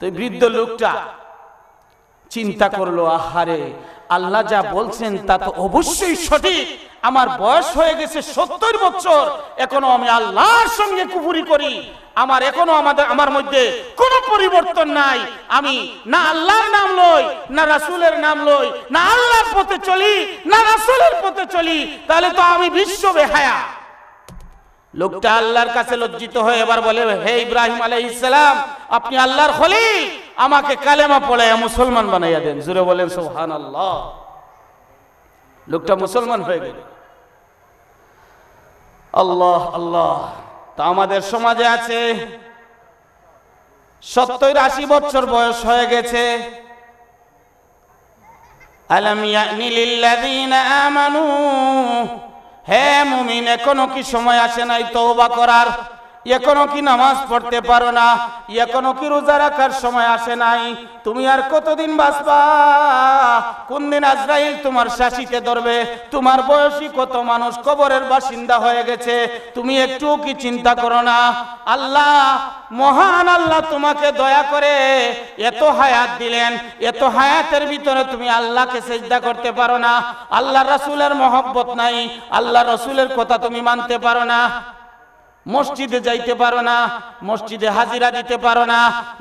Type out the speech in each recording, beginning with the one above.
তো বৃদ্ধ লোকটা চিন্তা করলো আহারে আল্লাহ যা বলছেন তা তো অবশ্যই সঠিক আমার বয়স হয়ে গেছে সত্তর বছর এখনো আমি আল্লাহর সঙ্গে কুপুরি করি আমার এখনো আমাদের আমার মধ্যে কোনো পরিবর্তন নাই আমি না আল্লাহর নাম লই না রাসুলের নাম লই না আল্লাহর পথে চলি না রাসুলের পথে চলি তাহলে তো আমি বিশ্ব বেহায়া লোকটা আল্লাহর কাছে লজ্জিত হয়ে এবার বলে হে ইব্রাহিম আলাইহিস সালাম আপনি আল্লাহর খলিল আমাকে কালেমা পড়াইয়া মুসলমান বানাইয়া দেন জুড়ে বলেন সুবহানাল্লাহ লোকটা মুসলমান হয়ে গেল আল্লাহ আল্লাহ তা আমাদের সমাজে আছে সত্তর আশি বছর বয়স হয়ে গেছে আলামিয়া নিলিল্লাযীনা আমানু হে মুমিন এখনো কি সময় আসে নাই তোবা করার এখনো কি নামাজ পড়তে পারো না এখনো কি রোজা রাখার সময় আসে নাই তুমি আর কতদিন বাঁচবা কোন দিন আজরাইল তোমার শাসিতে ধরবে তোমার বয়সী কত মানুষ কবরের বাসিন্দা হয়ে গেছে তুমি একটু কি চিন্তা করো না আল্লাহ মহান আল্লাহ তোমাকে দয়া করে এত হায়াত দিলেন এত হায়াতের ভিতরে তুমি আল্লাহকে চেষ্টা করতে পারো না আল্লাহ রসুলের মহব্বত নাই আল্লাহ রসুলের কথা তুমি মানতে পারো না মসজিদে যাইতে পারো না মসজিদে হাজিরা দিতে পারো না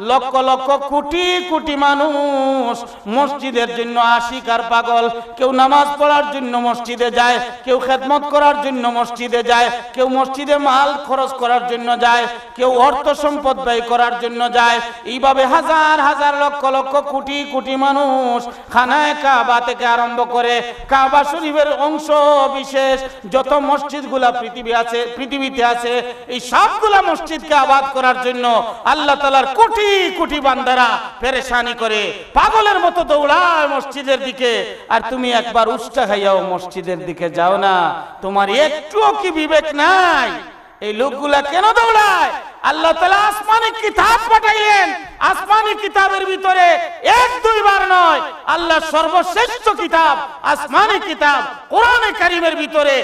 লক্ষ লক্ষ কোটি কোটি মানুষ মসজিদের জন্য আশিকার পাগল কেউ নামাজ পড়ার জন্য মসজিদে যায় কেউ খেদমত করার জন্য মসজিদে যায় কেউ মসজিদে মাল খরচ করার জন্য যায় কেউ অর্থ সম্পদ ব্যয় করার জন্য যায় এইভাবে হাজার হাজার লক্ষ লক্ষ কোটি কোটি মানুষ খানায় কাবা থেকে আরম্ভ করে কাবা শরীফের অংশ বিশেষ যত মসজিদগুলা পৃথিবী আছে পৃথিবীতে আছে এই সবগুলা মসজিদকে আবাদ করার জন্য আল্লাহ তালার কোটি কোটি বান্দারা পেরেশানি করে পাগলের মতো দৌড়ায় মসজিদের দিকে আর তুমি একবার উষ্টা খাইয়াও মসজিদের দিকে যাও না তোমার একটুও কি বিবেক নাই এই লোকগুলা কেন দৌড়ায় আল্লাহ তালা আসমানি কিতাব পাঠাইলেন আসমানি কিতাবের ভিতরে এক দুইবার নয় আল্লাহ সর্বশ্রেষ্ঠ কিতাব আসমানি কিতাব কোরআনে কারিমের ভিতরে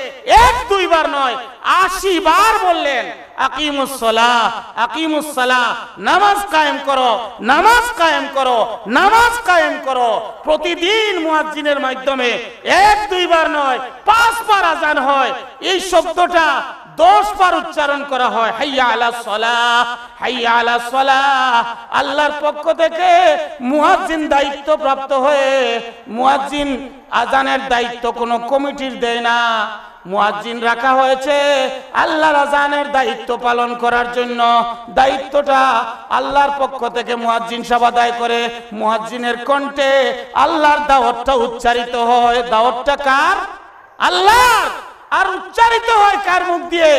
এক দুইবার নয় আশি বার বললেন আকিমুসলাহ আকিমুসলাহ নামাজ কায়েম করো নামাজ কায়েম করো নামাজ কায়েম করো প্রতিদিন মুয়াজ্জিনের মাধ্যমে এক দুইবার নয় পাঁচবার আজান হয় এই শব্দটা দশ বার উচ্চারণ করা হয় হাইয়া আলা সলাহ হাইয়া আলা সলাহ আল্লাহর পক্ষ থেকে মুয়াজ্জিন দায়িত্ব প্রাপ্ত হয়ে মুয়াজ্জিন আজানের দায়িত্ব কোনো কমিটির দেয় না মুয়াজ্জিন রাখা হয়েছে আল্লাহর আজানের দায়িত্ব পালন করার জন্য দায়িত্বটা আল্লাহর পক্ষ থেকে মুয়াজ্জিন সাবাদায় করে মুয়াজ্জিনের কণ্ঠে আল্লাহর দাওয়াতটা উচ্চারিত হয় দাওয়াতটা কার আল্লাহ আর উচ্চারিত হয় কার মুখ দিয়ে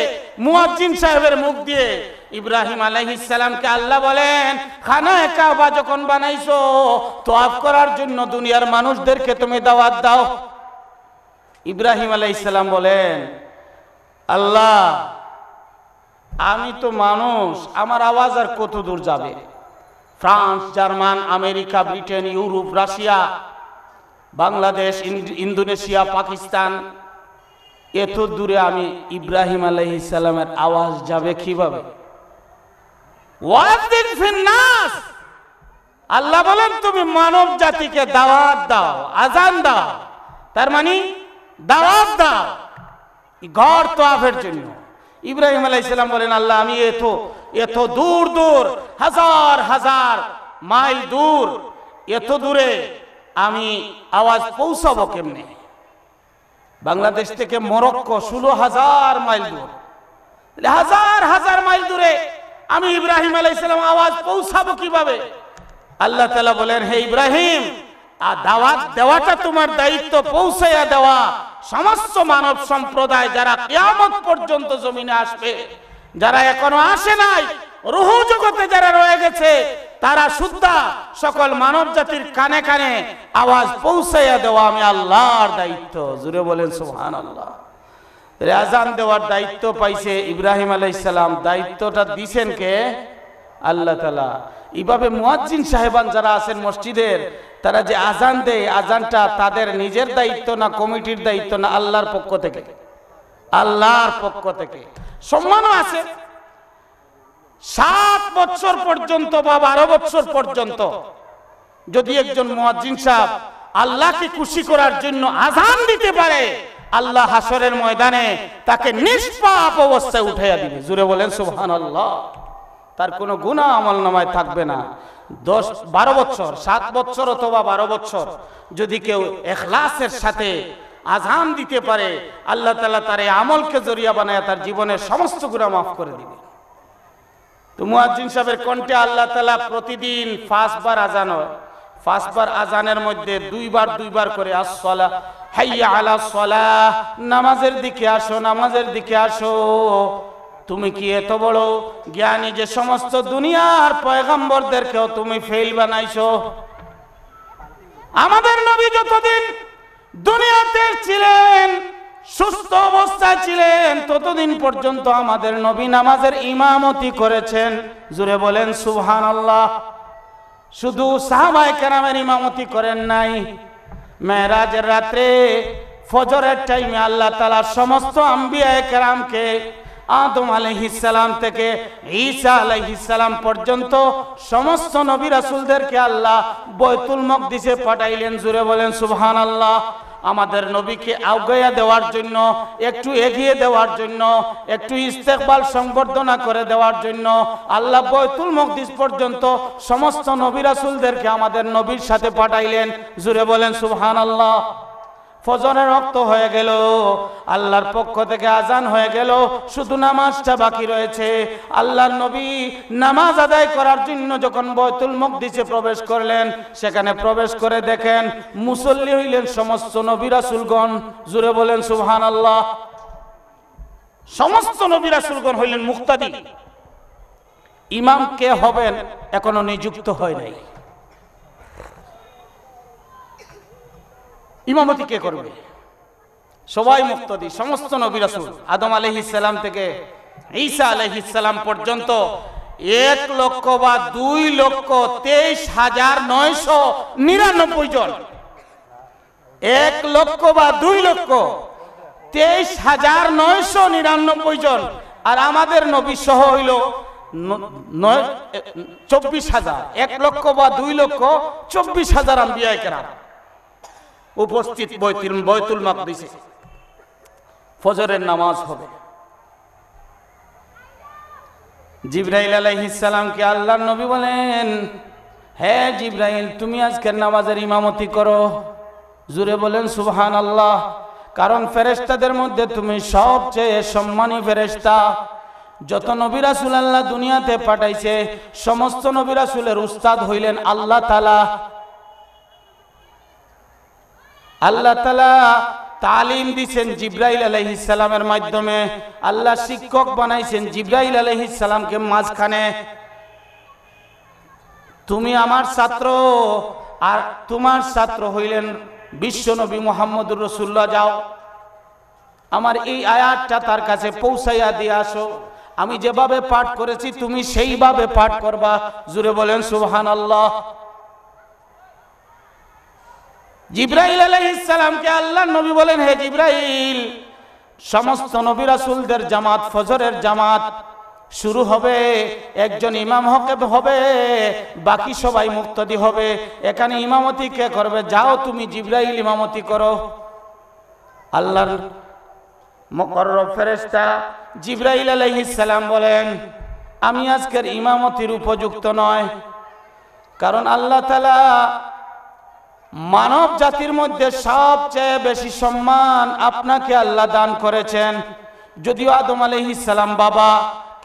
মুয়াজ্জিন সাহেবের মুখ দিয়ে ইব্রাহিম আলাইহিস কে আল্লাহ বলেন খানায়ে কাবা যখন বানাইছো আফ করার জন্য দুনিয়ার মানুষদেরকে তুমি দাওয়াত দাও ইব্রাহিম আলাইহিস সালাম বলেন আল্লাহ আমি তো মানুষ আমার আওয়াজ আর কত দূর যাবে France German America Britain Europe Russia Bangladesh Indonesia Pakistan এত দূরে আমি ইব্রাহিম আলহ ইসালামের আওয়াজ যাবে কিভাবে আল্লাহ বলেন তুমি মানব জাতিকে দাওয়াত দাও আজান দাও তার মানে দাওয়াত দাও ঘর তো আফের জন্য ইব্রাহিম আলাহ ইসলাম বলেন আল্লাহ আমি এত এত দূর দূর হাজার হাজার মাইল দূর এত দূরে আমি আওয়াজ পৌঁছাবো কেমনে বাংলাদেশ থেকে মরক্কো ষোলো হাজার মাইল দূর হাজার হাজার মাইল দূরে আমি ইব্রাহিম আলাইসালাম আওয়াজ পৌঁছাবো কিভাবে আল্লাহ তালা বলেন হে ইব্রাহিম আর দাওয়াত দেওয়াটা তোমার দায়িত্ব পৌঁছাইয়া দেওয়া সমস্ত মানব সম্প্রদায় যারা কেয়ামত পর্যন্ত জমিনে আসবে যারা এখনো আসে নাই রুহু জগতে যারা রয়ে গেছে তারা সুদ্ধা সকল মানব জাতির কানে কানে আওয়াজ পৌঁছাইয়া দেওয়া আমি আল্লাহর দায়িত্ব জুড়ে বলেন সুহান আল্লাহ রেজান দেওয়ার দায়িত্ব পাইছে ইব্রাহিম আলাইসালাম দায়িত্বটা দিছেন কে আল্লাহ তালা এইভাবে মুয়াজ্জিন সাহেবান যারা আছেন মসজিদের তারা যে আজান দেয় আজানটা তাদের নিজের দায়িত্ব না কমিটির দায়িত্ব না আল্লাহর পক্ষ থেকে আল্লাহর পক্ষ থেকে সম্মানও আছে সাত বছর পর্যন্ত বা বারো বছর পর্যন্ত যদি একজন মহাজিন সাহ আল্লাহকে খুশি করার জন্য আজান দিতে পারে আল্লাহ হাসরের ময়দানে তাকে নিষ্পাপ অবস্থায় উঠাইয়া দিবে জুড়ে বলেন সুহান আল্লাহ তার কোনো গুণা আমল নামায় থাকবে না দশ বারো বছর সাত বছর অথবা বারো বছর যদি কেউ এখলাসের সাথে আজান দিতে পারে আল্লাহ তালা তার এই আমলকে জরিয়া বানায় তার জীবনের সমস্ত গুণা মাফ করে দিবে তো মুয়াজ্জিন সাহেবের কণ্ঠে আল্লাহ তালা প্রতিদিন পাঁচবার আজান হয় পাঁচবার আজানের মধ্যে দুইবার দুইবার করে আসলা হাইয়া আলা সলা নামাজের দিকে আসো নামাজের দিকে আসো তুমি কি এত বড় জ্ঞানী যে সমস্ত দুনিয়ার পয়গাম্বরদেরকেও তুমি ফেল বানাইছো আমাদের নবী যতদিন দুনিয়াতে ছিলেন সুস্থ অবস্থায় ছিলেন ততদিন পর্যন্ত আমাদের নবী নামাজের ইমামতি করেছেন জুড়ে বলেন সুহান আল্লাহ শুধু সাহাবায় কেরামের ইমামতি করেন নাই মেয়েরাজের রাত্রে ফজরের টাইমে আল্লাহ তালা সমস্ত আম্বিয়ায় কেরামকে আদম আলহিসাম থেকে ঈসা আলহিসাম পর্যন্ত সমস্ত নবী রাসুলদেরকে আল্লাহ বৈতুল দিশে পাঠাইলেন জুড়ে বলেন সুবহান আল্লাহ আমাদের নবীকে আগাইয়া দেওয়ার জন্য একটু এগিয়ে দেওয়ার জন্য একটু ইস্তেকবাল সংবর্ধনা করে দেওয়ার জন্য আল্লাহ বৈতুল মকদিস পর্যন্ত সমস্ত নবী রাসুলদেরকে আমাদের নবীর সাথে পাঠাইলেন জুড়ে বলেন সুবহান আল্লাহ ফজরের রক্ত হয়ে গেল আল্লাহর পক্ষ থেকে আজান হয়ে গেল শুধু নামাজটা বাকি রয়েছে আল্লাহর নবী নামাজ আদায় করার জন্য যখন বয়তুল দিছে প্রবেশ করলেন সেখানে প্রবেশ করে দেখেন মুসল্লি হইলেন সমস্ত নবী রাসুলগণ জুড়ে বলেন সুহান আল্লাহ সমস্ত নবী রাসুলগণ হইলেন মুক্তাদি ইমাম কে হবেন এখনো নিযুক্ত হয় নাই ইমামতি কে করবে সবাই মুক্তি সমস্ত নবী রাসূল আদম সালাম থেকে ঈসা সালাম পর্যন্ত এক লক্ষ বা দুই লক্ষ তেইশ হাজার নয়শো নিরানব্বই জন এক লক্ষ বা দুই লক্ষ তেইশ হাজার নয়শো নিরানব্বই জন আর আমাদের নবী সহ হইল চব্বিশ হাজার এক লক্ষ বা দুই লক্ষ চব্বিশ হাজার আম্বিয়ায় কেরাম উপস্থিত বৈতুল বৈতুল মাকদিসে ফজরের নামাজ হবে জিব্রাইল আলাইহিসালামকে আল্লাহ নবী বলেন হ্যাঁ জিব্রাইল তুমি আজকের নামাজের ইমামতি করো জুরে বলেন সুবহান আল্লাহ কারণ ফেরেস্তাদের মধ্যে তুমি সবচেয়ে সম্মানী ফেরেস্তা যত নবিরাসুল আল্লাহ দুনিয়াতে পাঠাইছে সমস্ত নবিরাসুলের উস্তাদ হইলেন আল্লাহ তালা আল্লাহ তালা তালিম দিচ্ছেন জিব্রাইল সালামের মাধ্যমে আল্লাহ শিক্ষক বানাইছেন জিব্রাইল সালামকে মাঝখানে তুমি আমার ছাত্র আর তোমার ছাত্র হইলেন বিশ্বনবী মোহাম্মদুর রসুল্লাহ যাও আমার এই আয়াতটা তার কাছে পৌঁছাইয়া দিয়ে আসো আমি যেভাবে পাঠ করেছি তুমি সেইভাবে পাঠ করবা জুড়ে বলেন সুবহান আল্লাহ জিব্রাইল আলাইহিসসালামকে আল্লাহ নবী বলেন হে জিব্রাইল সমস্ত নবী রাসুলদের জামাত ফজরের জামাত শুরু হবে একজন ইমাম হকে হবে বাকি সবাই মুক্তদি হবে এখানে ইমামতি কে করবে যাও তুমি জিব্রাইল ইমামতি করো আল্লাহর মকররব ফেরেস্তা জিব্রাইল সালাম বলেন আমি আজকের ইমামতির উপযুক্ত নয় কারণ আল্লাহ তাআলা মানব জাতির মধ্যে সবচেয়ে বেশি সম্মান আপনাকে আল্লাহ দান করেছেন যদিও আদম সালাম বাবা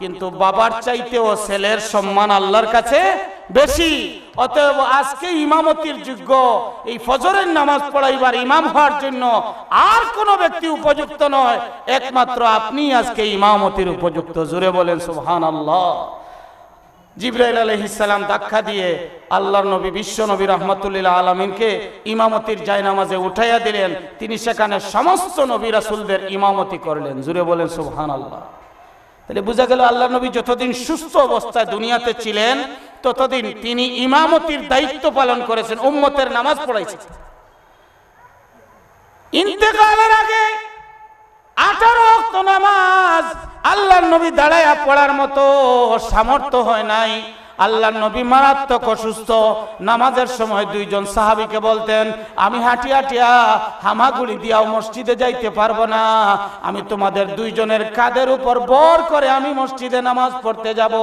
কিন্তু বাবার চাইতেও ছেলের সম্মান আল্লাহর কাছে বেশি অতএব আজকে ইমামতির যোগ্য এই ফজরের নামাজ পড়াইবার ইমাম হওয়ার জন্য আর কোনো ব্যক্তি উপযুক্ত নয় একমাত্র আপনি আজকে ইমামতির উপযুক্ত জুড়ে বলেন সুহান আল্লাহ জিব্রাইল আলহিসাল্লাম দাক্ষা দিয়ে আল্লাহর নবী বিশ্ব নবী রহমতুল্লাহ আলমিনকে ইমামতির জায়নামাজে উঠাইয়া দিলেন তিনি সেখানে সমস্ত নবী রাসুলদের ইমামতি করলেন জুড়ে বলেন সুহান আল্লাহ তাহলে বোঝা গেল আল্লাহ নবী যতদিন সুস্থ অবস্থায় দুনিয়াতে ছিলেন ততদিন তিনি ইমামতির দায়িত্ব পালন করেছেন উম্মতের নামাজ পড়াইছেন ইন্তেকালের আগে আঠারো অক্ত নামাজ আল্লাহ নবী দাঁড়াইয়া পড়ার মতো সামর্থ্য হয় নাই আল্লাহ নবী মারাত্মক অসুস্থ নামাজের সময় দুইজন সাহাবিকে বলতেন আমি হাঁটি হাঁটিয়া হামাগুড়ি দিয়াও মসজিদে যাইতে পারবো না আমি তোমাদের দুইজনের কাদের উপর বর করে আমি মসজিদে নামাজ পড়তে যাব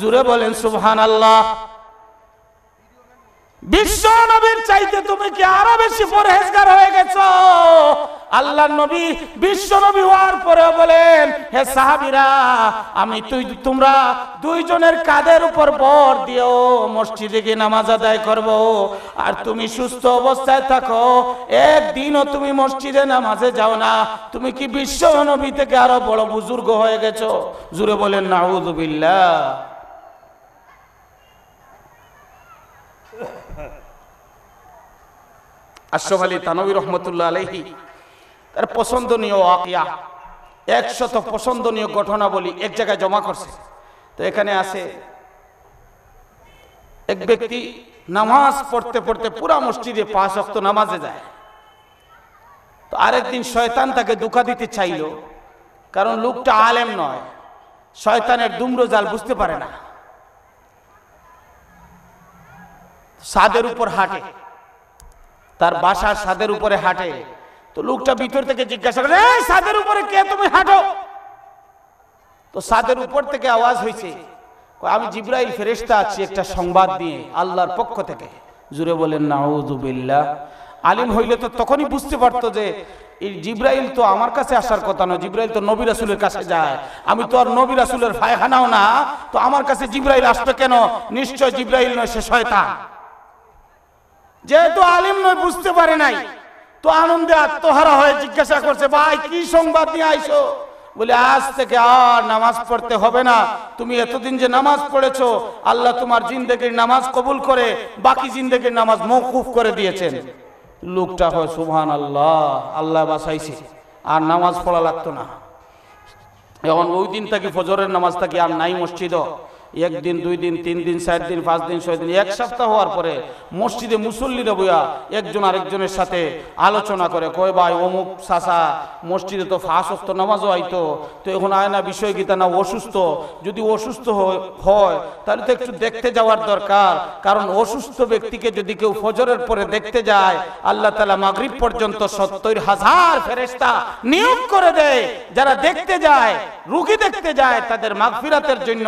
জুড়ে বলেন সুবহান আল্লাহ বিশ্ব নবীর চাইতে তুমি কি আরো বেশি পরহেজগার হয়ে গেছ আল্লাহ নবী বিশ্ব নবী হওয়ার পরে বলেন হে সাহাবিরা আমি তুই তোমরা দুইজনের কাদের উপর বর দিও মসজিদে গিয়ে নামাজ আদায় করব আর তুমি সুস্থ অবস্থায় থাকো একদিনও তুমি মসজিদে নামাজে যাও না তুমি কি বিশ্ব নবী থেকে আরো বড় বুজুর্গ হয়ে গেছো জুড়ে বলেন নাউজুবিল্লাহ আশরফ আলী তানবী রহমতুল্লাহ আলহি তার পছন্দনীয় আকিয়া একশত পছন্দনীয় ঘটনাবলী এক জায়গায় জমা করছে তো এখানে আছে এক ব্যক্তি নামাজ পড়তে পড়তে পুরা মসজিদে পাঁচ অক্ত নামাজে যায় তো আরেকদিন শয়তান তাকে দুঃখা দিতে চাইল কারণ লোকটা আলেম নয় শয়তানের জাল বুঝতে পারে না সাদের উপর হাঁটে তার বাসার সাদের উপরে হাঁটে তো লোকটা ভিতর থেকে জিজ্ঞাসা করে সাদের উপরে কে তুমি হাঁটো তো সাদের উপর থেকে আওয়াজ হয়েছে আমি জিব্রাইল ফেরেস্তা আছি একটা সংবাদ নিয়ে আল্লাহর পক্ষ থেকে জুড়ে বলেন নাউজুবিল্লা আলিম হইলে তো তখনই বুঝতে পারতো যে এই জিব্রাইল তো আমার কাছে আসার কথা নয় জিব্রাইল তো নবী রাসুলের কাছে যায় আমি তো আর নবী রাসুলের ফায়খানাও না তো আমার কাছে জিব্রাইল আসতো কেন নিশ্চয় জিব্রাইল নয় সে শয়তান যেহেতু আলিম নয় বুঝতে পারে নাই তো আনন্দে আত্মহারা হয়ে জিজ্ঞাসা করছে ভাই কি সংবাদ নিয়ে আইসো বলে আজ থেকে আর নামাজ পড়তে হবে না তুমি এতদিন যে নামাজ পড়েছো আল্লাহ তোমার জিন্দেগীর নামাজ কবুল করে বাকি জিন্দগির নামাজ মৌকুফ করে দিয়েছেন লোকটা হয় সুহান আল্লাহ আল্লাহ বাসাইছে আর নামাজ পড়া লাগতো না এখন ওই দিন থাকি ফজরের নামাজ থাকি আর নাই মসজিদও একদিন দুই দিন তিন দিন চার দিন পাঁচ দিন ছয় দিন এক সপ্তাহ হওয়ার পরে মসজিদে মুসল্লিরা বইয়া একজন আরেকজনের সাথে আলোচনা করে কয় ভাই অমুক সাসা মসজিদে তো ফাঁস নামাজও আইতো তো এখন আয় না বিষয় গীতা না অসুস্থ যদি অসুস্থ হয় তাহলে তো একটু দেখতে যাওয়ার দরকার কারণ অসুস্থ ব্যক্তিকে যদি কেউ ফজরের পরে দেখতে যায় আল্লাহ তালা মাগরিব পর্যন্ত সত্তর হাজার ফেরেস্তা নিয়োগ করে দেয় যারা দেখতে যায় রুগী দেখতে যায় তাদের মাগফিরাতের জন্য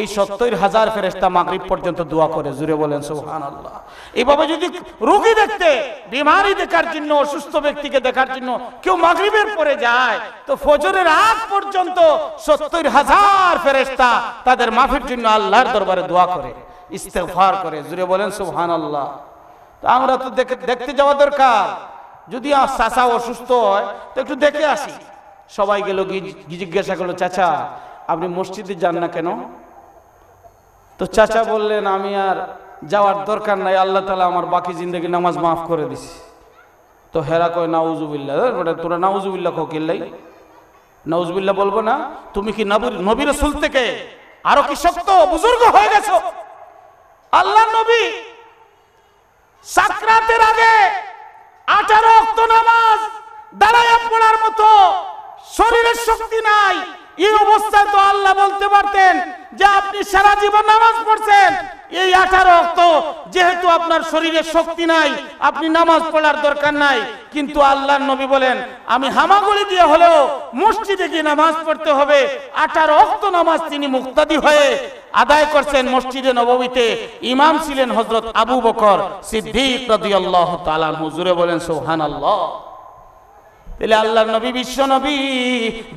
এই সত্য সত্তর হাজার ফেরেস্তা মাগরিব পর্যন্ত দোয়া করে জুড়ে বলেন সোহান আল্লাহ এইভাবে যদি রোগী দেখতে বিমারি দেখার জন্য অসুস্থ ব্যক্তিকে দেখার জন্য কেউ মাগরিবের পরে যায় তো ফজরের আগ পর্যন্ত সত্তর হাজার ফেরেস্তা তাদের মাফির জন্য আল্লাহর দরবারে দোয়া করে ইস্তেফার করে জুড়ে বলেন সোহান আল্লাহ তো আমরা তো দেখতে যাওয়া দরকার যদি চাচা অসুস্থ হয় তো একটু দেখে আসি সবাই গেল জিজ্ঞাসা করলো চাচা আপনি মসজিদে যান না কেন তো চাচা বললেন আমি আর যাওয়ার দরকার নাই আল্লাহ তালা আমার বাকি জিন্দগি নামাজ মাফ করে দিছি তো হেরা কয় নাউজুবিল্লা তোরা নাউজুবিল্লা খোকিল্লাই নাউজুবিল্লা বলবো না তুমি কি নবীর সুল থেকে আরো কি শক্ত বুজুর্গ হয়ে গেছো আল্লাহ নবী সাক্রাতের আগে আঠারো নামাজ দাঁড়ায় পড়ার মতো শরীরের শক্তি নাই এই অবস্থায় তো আল্লাহ বলতে পারতেন যে আপনি সারা জীবন নামাজ পড়ছেন এই আঠারো যেহেতু আপনার শরীরে শক্তি নাই আপনি নামাজ পড়ার দরকার নাই কিন্তু আল্লাহ নবী বলেন আমি হামাগুড়ি দিয়ে হলেও মসজিদে গিয়ে নামাজ পড়তে হবে আঠারো অক্ত নামাজ তিনি মুক্তাদি হয়ে আদায় করছেন মসজিদে নববীতে ইমাম ছিলেন হজরত আবু বকর সিদ্ধি আল্লাহ তালা হুজুরে বলেন সুবহানাল্লাহ তাহলে আল্লাহ নবী বিশ্ব নবী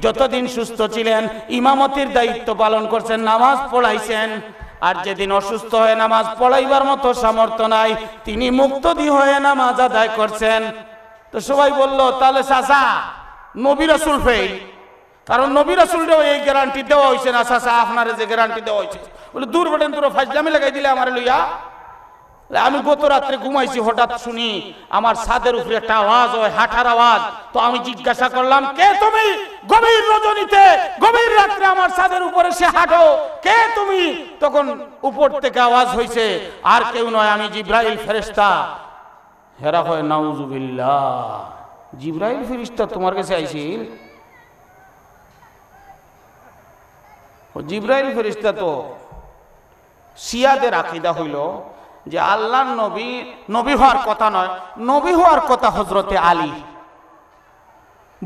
যতদিন সুস্থ ছিলেন ইমামতির দায়িত্ব পালন করছেন নামাজ পড়াইছেন আর যেদিন অসুস্থ হয়ে নামাজ পড়াইবার মতো সামর্থ্য নাই তিনি মুক্তদি হয়ে নামাজ আদায় করছেন তো সবাই বলল তাহলে চাষা নবী রাসুল ফেই কারণ নবী রাসুলটাও এই গ্যারান্টি দেওয়া হয়েছে না চাষা আপনার যে গ্যারান্টি দেওয়া হয়েছে বলে দূর বটেন তোর ফাইজলামি লাগাই দিলে আমার লইয়া আমি গত রাত্রে ঘুমাইছি হঠাৎ শুনি আমার ছাদের উপরে একটা আওয়াজ হয় হাঁটার আওয়াজ তো আমি জিজ্ঞাসা করলাম কে তুমি গভীর রজনীতে গভীর রাত্রে আমার ছাদের উপরে সে হাঁটো কে তুমি তখন উপর থেকে আওয়াজ হয়েছে আর কেউ নয় আমি জিব্রাইল ফেরেস্তা হেরা হয় নাউজুবিল্লা জিব্রাইল ফেরিস্তা তোমার কাছে আইছিল জিব্রাইল ফেরিস্তা তো শিয়াদের আকিদা হইল যে আল্লাহ নবী নবী হওয়ার কথা নয় নবী হওয়ার কথা হজরতে আলী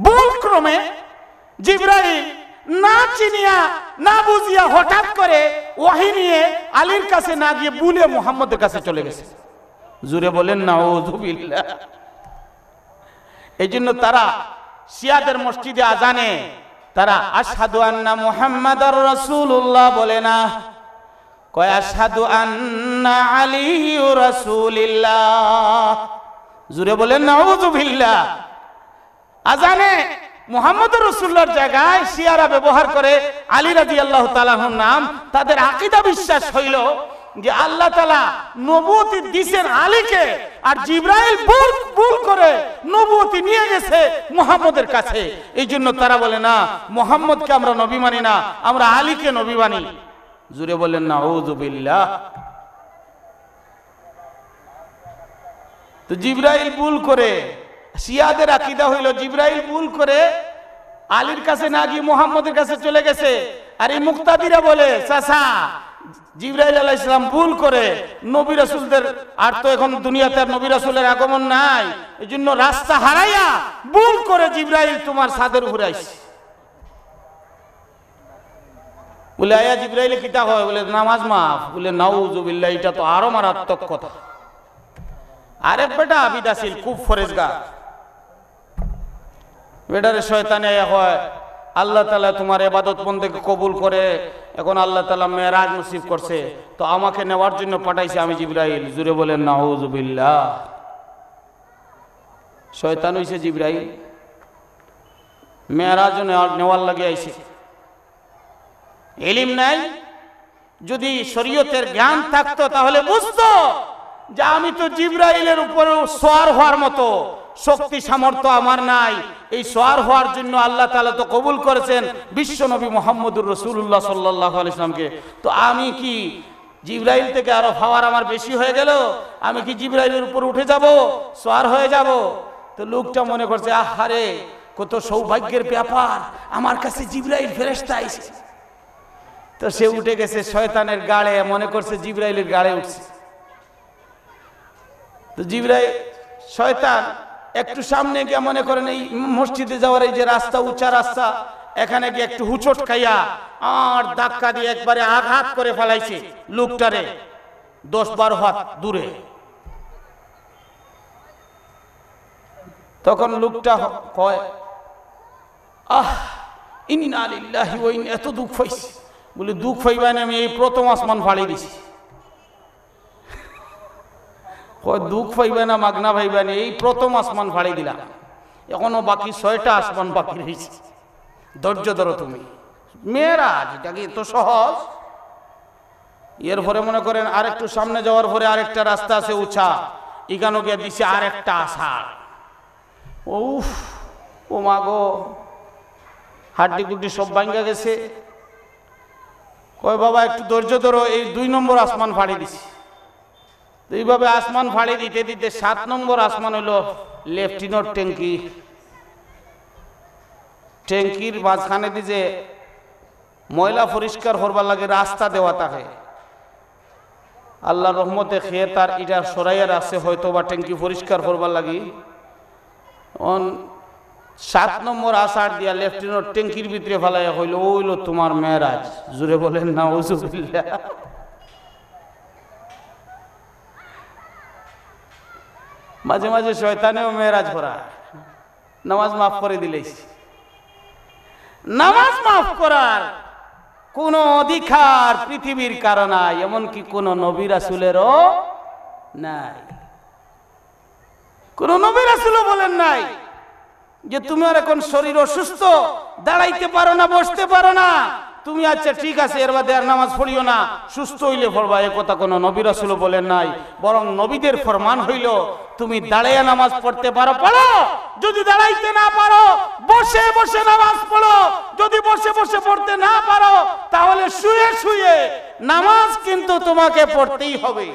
ভুল ক্রমে জিব্রাহিম না চিনিয়া না বুঝিয়া হঠাৎ করে ওহি নিয়ে আলীর কাছে না গিয়ে বুলে মোহাম্মদের কাছে চলে গেছে জুড়ে বলেন না ও এই জন্য তারা শিয়াদের মসজিদে আজানে তারা আসাদু আন্না মোহাম্মদ রসুল্লাহ বলে না কয় আসাদু আন্না আলী রাসূলিল্লাহ জুড়ে বলেন নাউজুবিল্লাহ আজানে মোহাম্মদ রসুল্লার জায়গায় শিয়ারা ব্যবহার করে আলী রাজি আল্লাহ তালাহর নাম তাদের আকিদা বিশ্বাস হইল যে আল্লাহ তালা নবুতি দিছেন আলীকে আর জিবরাইল ভুল ভুল করে নবুতি নিয়ে গেছে মোহাম্মদের কাছে এই জন্য তারা বলে না মোহাম্মদকে আমরা নবী মানি না আমরা আলীকে নবী মানি জুড়ে বললেন না তো জিব্রাইল ভুল করে সিয়াদের আকিদা হইল জিব্রাইল ভুল করে আলীর কাছে না গিয়ে মোহাম্মদের কাছে চলে গেছে আর এই মুক্তাদিরা বলে চাষা জিব্রাইল আলাহ ইসলাম ভুল করে নবী রাসুলদের আর তো এখন দুনিয়াতে আর নবী রাসুলের আগমন নাই এই জন্য রাস্তা হারাইয়া ভুল করে জিব্রাইল তোমার সাদের উপরে আইসি বলে আয়া জিব্রাইলে কিতা হয় বলে নামাজ মাফ বলে নাউজুবিল্লাহ এটা তো আরো মারাত্মক কথা আরে বেটা আবিদ আসিল খুব ফরেজগা বেটারে শয়তানে হয় আল্লাহ তালা তোমার এবাদত বন্ধুকে কবুল করে এখন আল্লাহ তালা মেয়েরাজ নসিব করছে তো আমাকে নেওয়ার জন্য পাঠাইছে আমি জিব্রাইল জুড়ে বলেন নাউজুবিল্লাহ শয়তান হইছে জিব্রাইল মেয়েরাজও নেওয়ার লাগে আইছে এলিম নাই যদি শরীয়তের জ্ঞান থাকতো তাহলে বুঝতো যে আমি তো জিব্রাইলের উপরে সোয়ার হওয়ার মতো শক্তি সামর্থ্য আমার নাই এই সোয়ার হওয়ার জন্য আল্লাহ তালা তো কবুল করেছেন বিশ্ব নবী মোহাম্মদুর রসুল্লাহ সাল্লাহ আলিয়ামকে তো আমি কি জিব্রাইল থেকে আরো পাওয়ার আমার বেশি হয়ে গেল আমি কি জিব্রাইলের উপর উঠে যাব সোয়ার হয়ে যাব তো লোকটা মনে করছে আহারে কত সৌভাগ্যের ব্যাপার আমার কাছে জিব্রাইল ফেরেস্তা আইসে তো সে উঠে গেছে শয়তানের গাড়ে মনে করছে জিব্রাইলের গাড়ে উঠছে তো জিব্রাইল শয়তান একটু সামনে গিয়ে মনে করেন এই মসজিদে যাওয়ার এই যে রাস্তা উঁচা রাস্তা এখানে গিয়ে একটু হুচট খাইয়া আর ধাক্কা দিয়ে একবারে আঘাত করে ফেলাইছে লোকটারে দশ বারো হাত দূরে তখন লোকটা কয় আহ ইনি না এত দুঃখ হয়েছে বলি দুঃখ পাইবা না আমি এই প্রথম আসমান ফাড়ি দিছি দুঃখ পাইবা না মাগনা ভাইবেন এই প্রথম আসমান ফাড়ি দিলাম এখনো বাকি ছয়টা আসমান বাকি রয়েছে ধৈর্য ধরো তুমি মেয়েরা যেটা কি এত সহজ এরপরে মনে করেন আরেকটু সামনে যাওয়ার পরে আরেকটা রাস্তা আছে উঁচা এখানে গিয়ে দিছে আরেকটা আষাঢ় উফ ও মাগো হাড্ডি গুড্ডি সব ভাঙ্গা গেছে কয় বাবা একটু ধৈর্য ধরো এই দুই নম্বর আসমান ফাড়ি দিছি এইভাবে আসমান ফাড়ি দিতে দিতে সাত নম্বর আসমান হইল লেফটিনোর ট্যাঙ্কি ট্যাঙ্কির মাঝখানে যে ময়লা পরিষ্কার করবার লাগে রাস্তা দেওয়া তাকে আল্লাহ রহমতে খেয়ে তার এটা সরাইয়ার আছে হয়তো বা ট্যাঙ্কি পরিষ্কার করবার লাগি অন সাত নম্বর আসার দিয়া লেফটেন্ট ট্যাঙ্কির ভিতরে ফেলাইয়া হইল ওইল তোমার মেয়েরাজ জুড়ে বলেন না ওসুবিল্লা মাঝে মাঝে শয়তানেও মেয়েরাজ ভরা নামাজ মাফ করে দিলে নামাজ মাফ করার কোন অধিকার পৃথিবীর কারণ নাই এমনকি কোন নবী আসুলেরও নাই কোন নবীর আসুলও বলেন নাই যে তোমার এখন শরীর অসুস্থ দাঁড়াইতে পারো না বসতে পারো না তুমি আচ্ছা ঠিক আছে এর বাদে আর নামাজ পড়িও না সুস্থ হইলে পড়বা এ কথা কোনো নবী রাসুল বলেন নাই বরং নবীদের ফরমান হইল তুমি দাঁড়াইয়া নামাজ পড়তে পারো পড়ো যদি দাঁড়াইতে না পারো বসে বসে নামাজ পড়ো যদি বসে বসে পড়তে না পারো তাহলে শুয়ে শুয়ে নামাজ কিন্তু তোমাকে পড়তেই হবে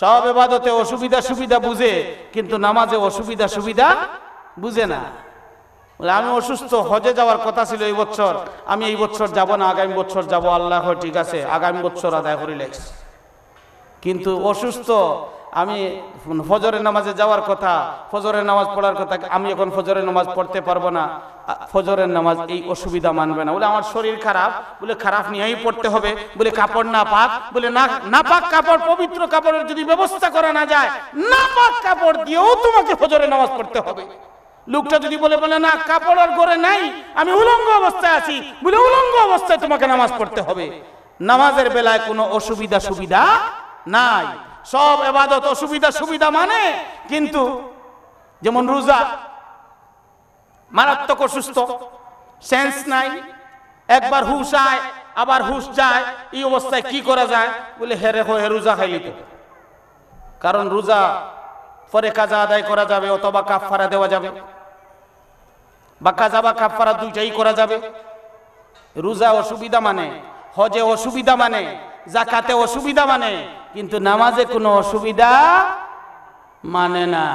সব এবাদতে অসুবিধা সুবিধা বুঝে কিন্তু নামাজে অসুবিধা সুবিধা বুঝে না বলে আমি অসুস্থ হজে যাওয়ার কথা ছিল এই বছর আমি এই বছর যাব না আগামী বছর যাব আল্লাহ ঠিক আছে আগামী বছর আদায় করি লেখ কিন্তু অসুস্থ আমি ফজরের নামাজে যাওয়ার কথা ফজরের নামাজ পড়ার কথা আমি এখন ফজরের নামাজ পড়তে পারবো না ফজরের নামাজ এই অসুবিধা মানবে না বলে আমার শরীর খারাপ বলে খারাপ নিয়েই পড়তে হবে বলে কাপড় না পাক বলে না না পাক কাপড় পবিত্র কাপড়ের যদি ব্যবস্থা করা না যায় না পাক কাপড় দিয়েও তোমাকে ফজরের নামাজ পড়তে হবে লোকটা যদি বলে বলে না কাপড় আর করে নাই আমি উলঙ্গ অবস্থায় আছি বলে উলঙ্গ অবস্থায় তোমাকে নামাজ পড়তে হবে নামাজের বেলায় কোনো অসুবিধা সুবিধা নাই সব এবাদত অসুবিধা সুবিধা মানে কিন্তু যেমন রোজা মারাত্মক অসুস্থ সেন্স নাই একবার হুশ আয় আবার হুশ যায় এই অবস্থায় কি করা যায় বলে হেরে হো রোজা খাইলি তো কারণ রোজা পরে কাজা আদায় করা যাবে অথবা কাফ ফারা দেওয়া যাবে বা কাজা বা কাফারা দুইটাই করা যাবে রোজা অসুবিধা মানে হজে অসুবিধা মানে জাকাতে অসুবিধা মানে কিন্তু নামাজে কোনো অসুবিধা মানে না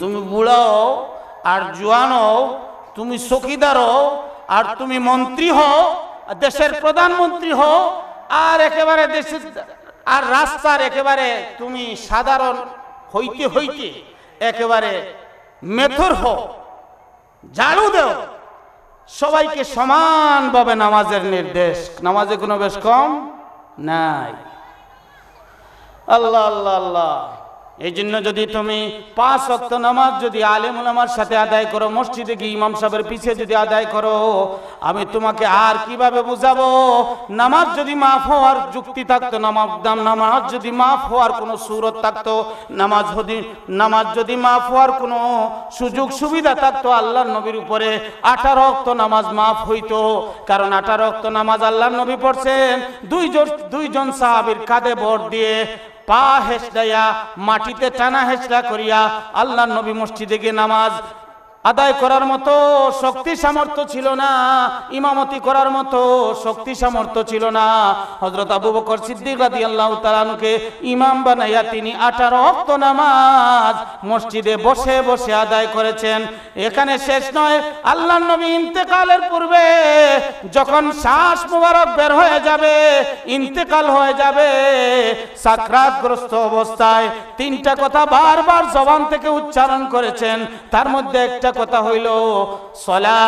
তুমি বুড়াও আর জোয়ান হও তুমি চকিদার হও আর তুমি মন্ত্রী হও দেশের প্রধানমন্ত্রী হও আর একেবারে দেশের আর রাস্তার একেবারে তুমি সাধারণ হইতে হইতে একেবারে মেথর হও ঝাড়ু দেও সবাইকে সমানভাবে নামাজের নির্দেশ নামাজে কোনো বেশ কম নাই আল্লাহ আল্লাহ আল্লাহ এই জন্য যদি তুমি পাঁচ অক্ত নামাজ যদি আলেম ওলামার সাথে আদায় করো মসজিদে গিয়ে ইমাম সাহেবের পিছিয়ে যদি আদায় করো আমি তোমাকে আর কিভাবে বুঝাবো নামাজ যদি মাফ হওয়ার যুক্তি থাকতো নামাজ নামাজ যদি মাফ হওয়ার কোনো সুরত থাকতো নামাজ যদি নামাজ যদি মাফ হওয়ার কোনো সুযোগ সুবিধা থাকতো আল্লাহ নবীর উপরে আঠারো অক্ত নামাজ মাফ হইতো কারণ আঠারো অক্ত নামাজ আল্লাহ নবী পড়ছেন দুইজন দুইজন সাহাবির কাঁধে ভর দিয়ে পা হেসদাইয়া মাটিতে টানা হেসড়া করিয়া আল্লাহ নবী মসজিদে গিয়ে নামাজ আদায় করার মতো শক্তি সামর্থ্য ছিল না ইমামতি করার মতো শক্তি সামর্থ্য ছিল না হজরত আবু বকর সিদ্দিক রাদি আল্লাহ ইমাম বানাইয়া তিনি আঠারো অক্ত নামাজ মসজিদে বসে বসে আদায় করেছেন এখানে শেষ নয় আল্লাহ নবী ইন্তেকালের পূর্বে যখন শ্বাস মুবারক বের হয়ে যাবে ইন্তেকাল হয়ে যাবে সাক্রাতগ্রস্ত অবস্থায় তিনটা কথা বারবার জবান থেকে উচ্চারণ করেছেন তার মধ্যে একটা কথা হইল সলা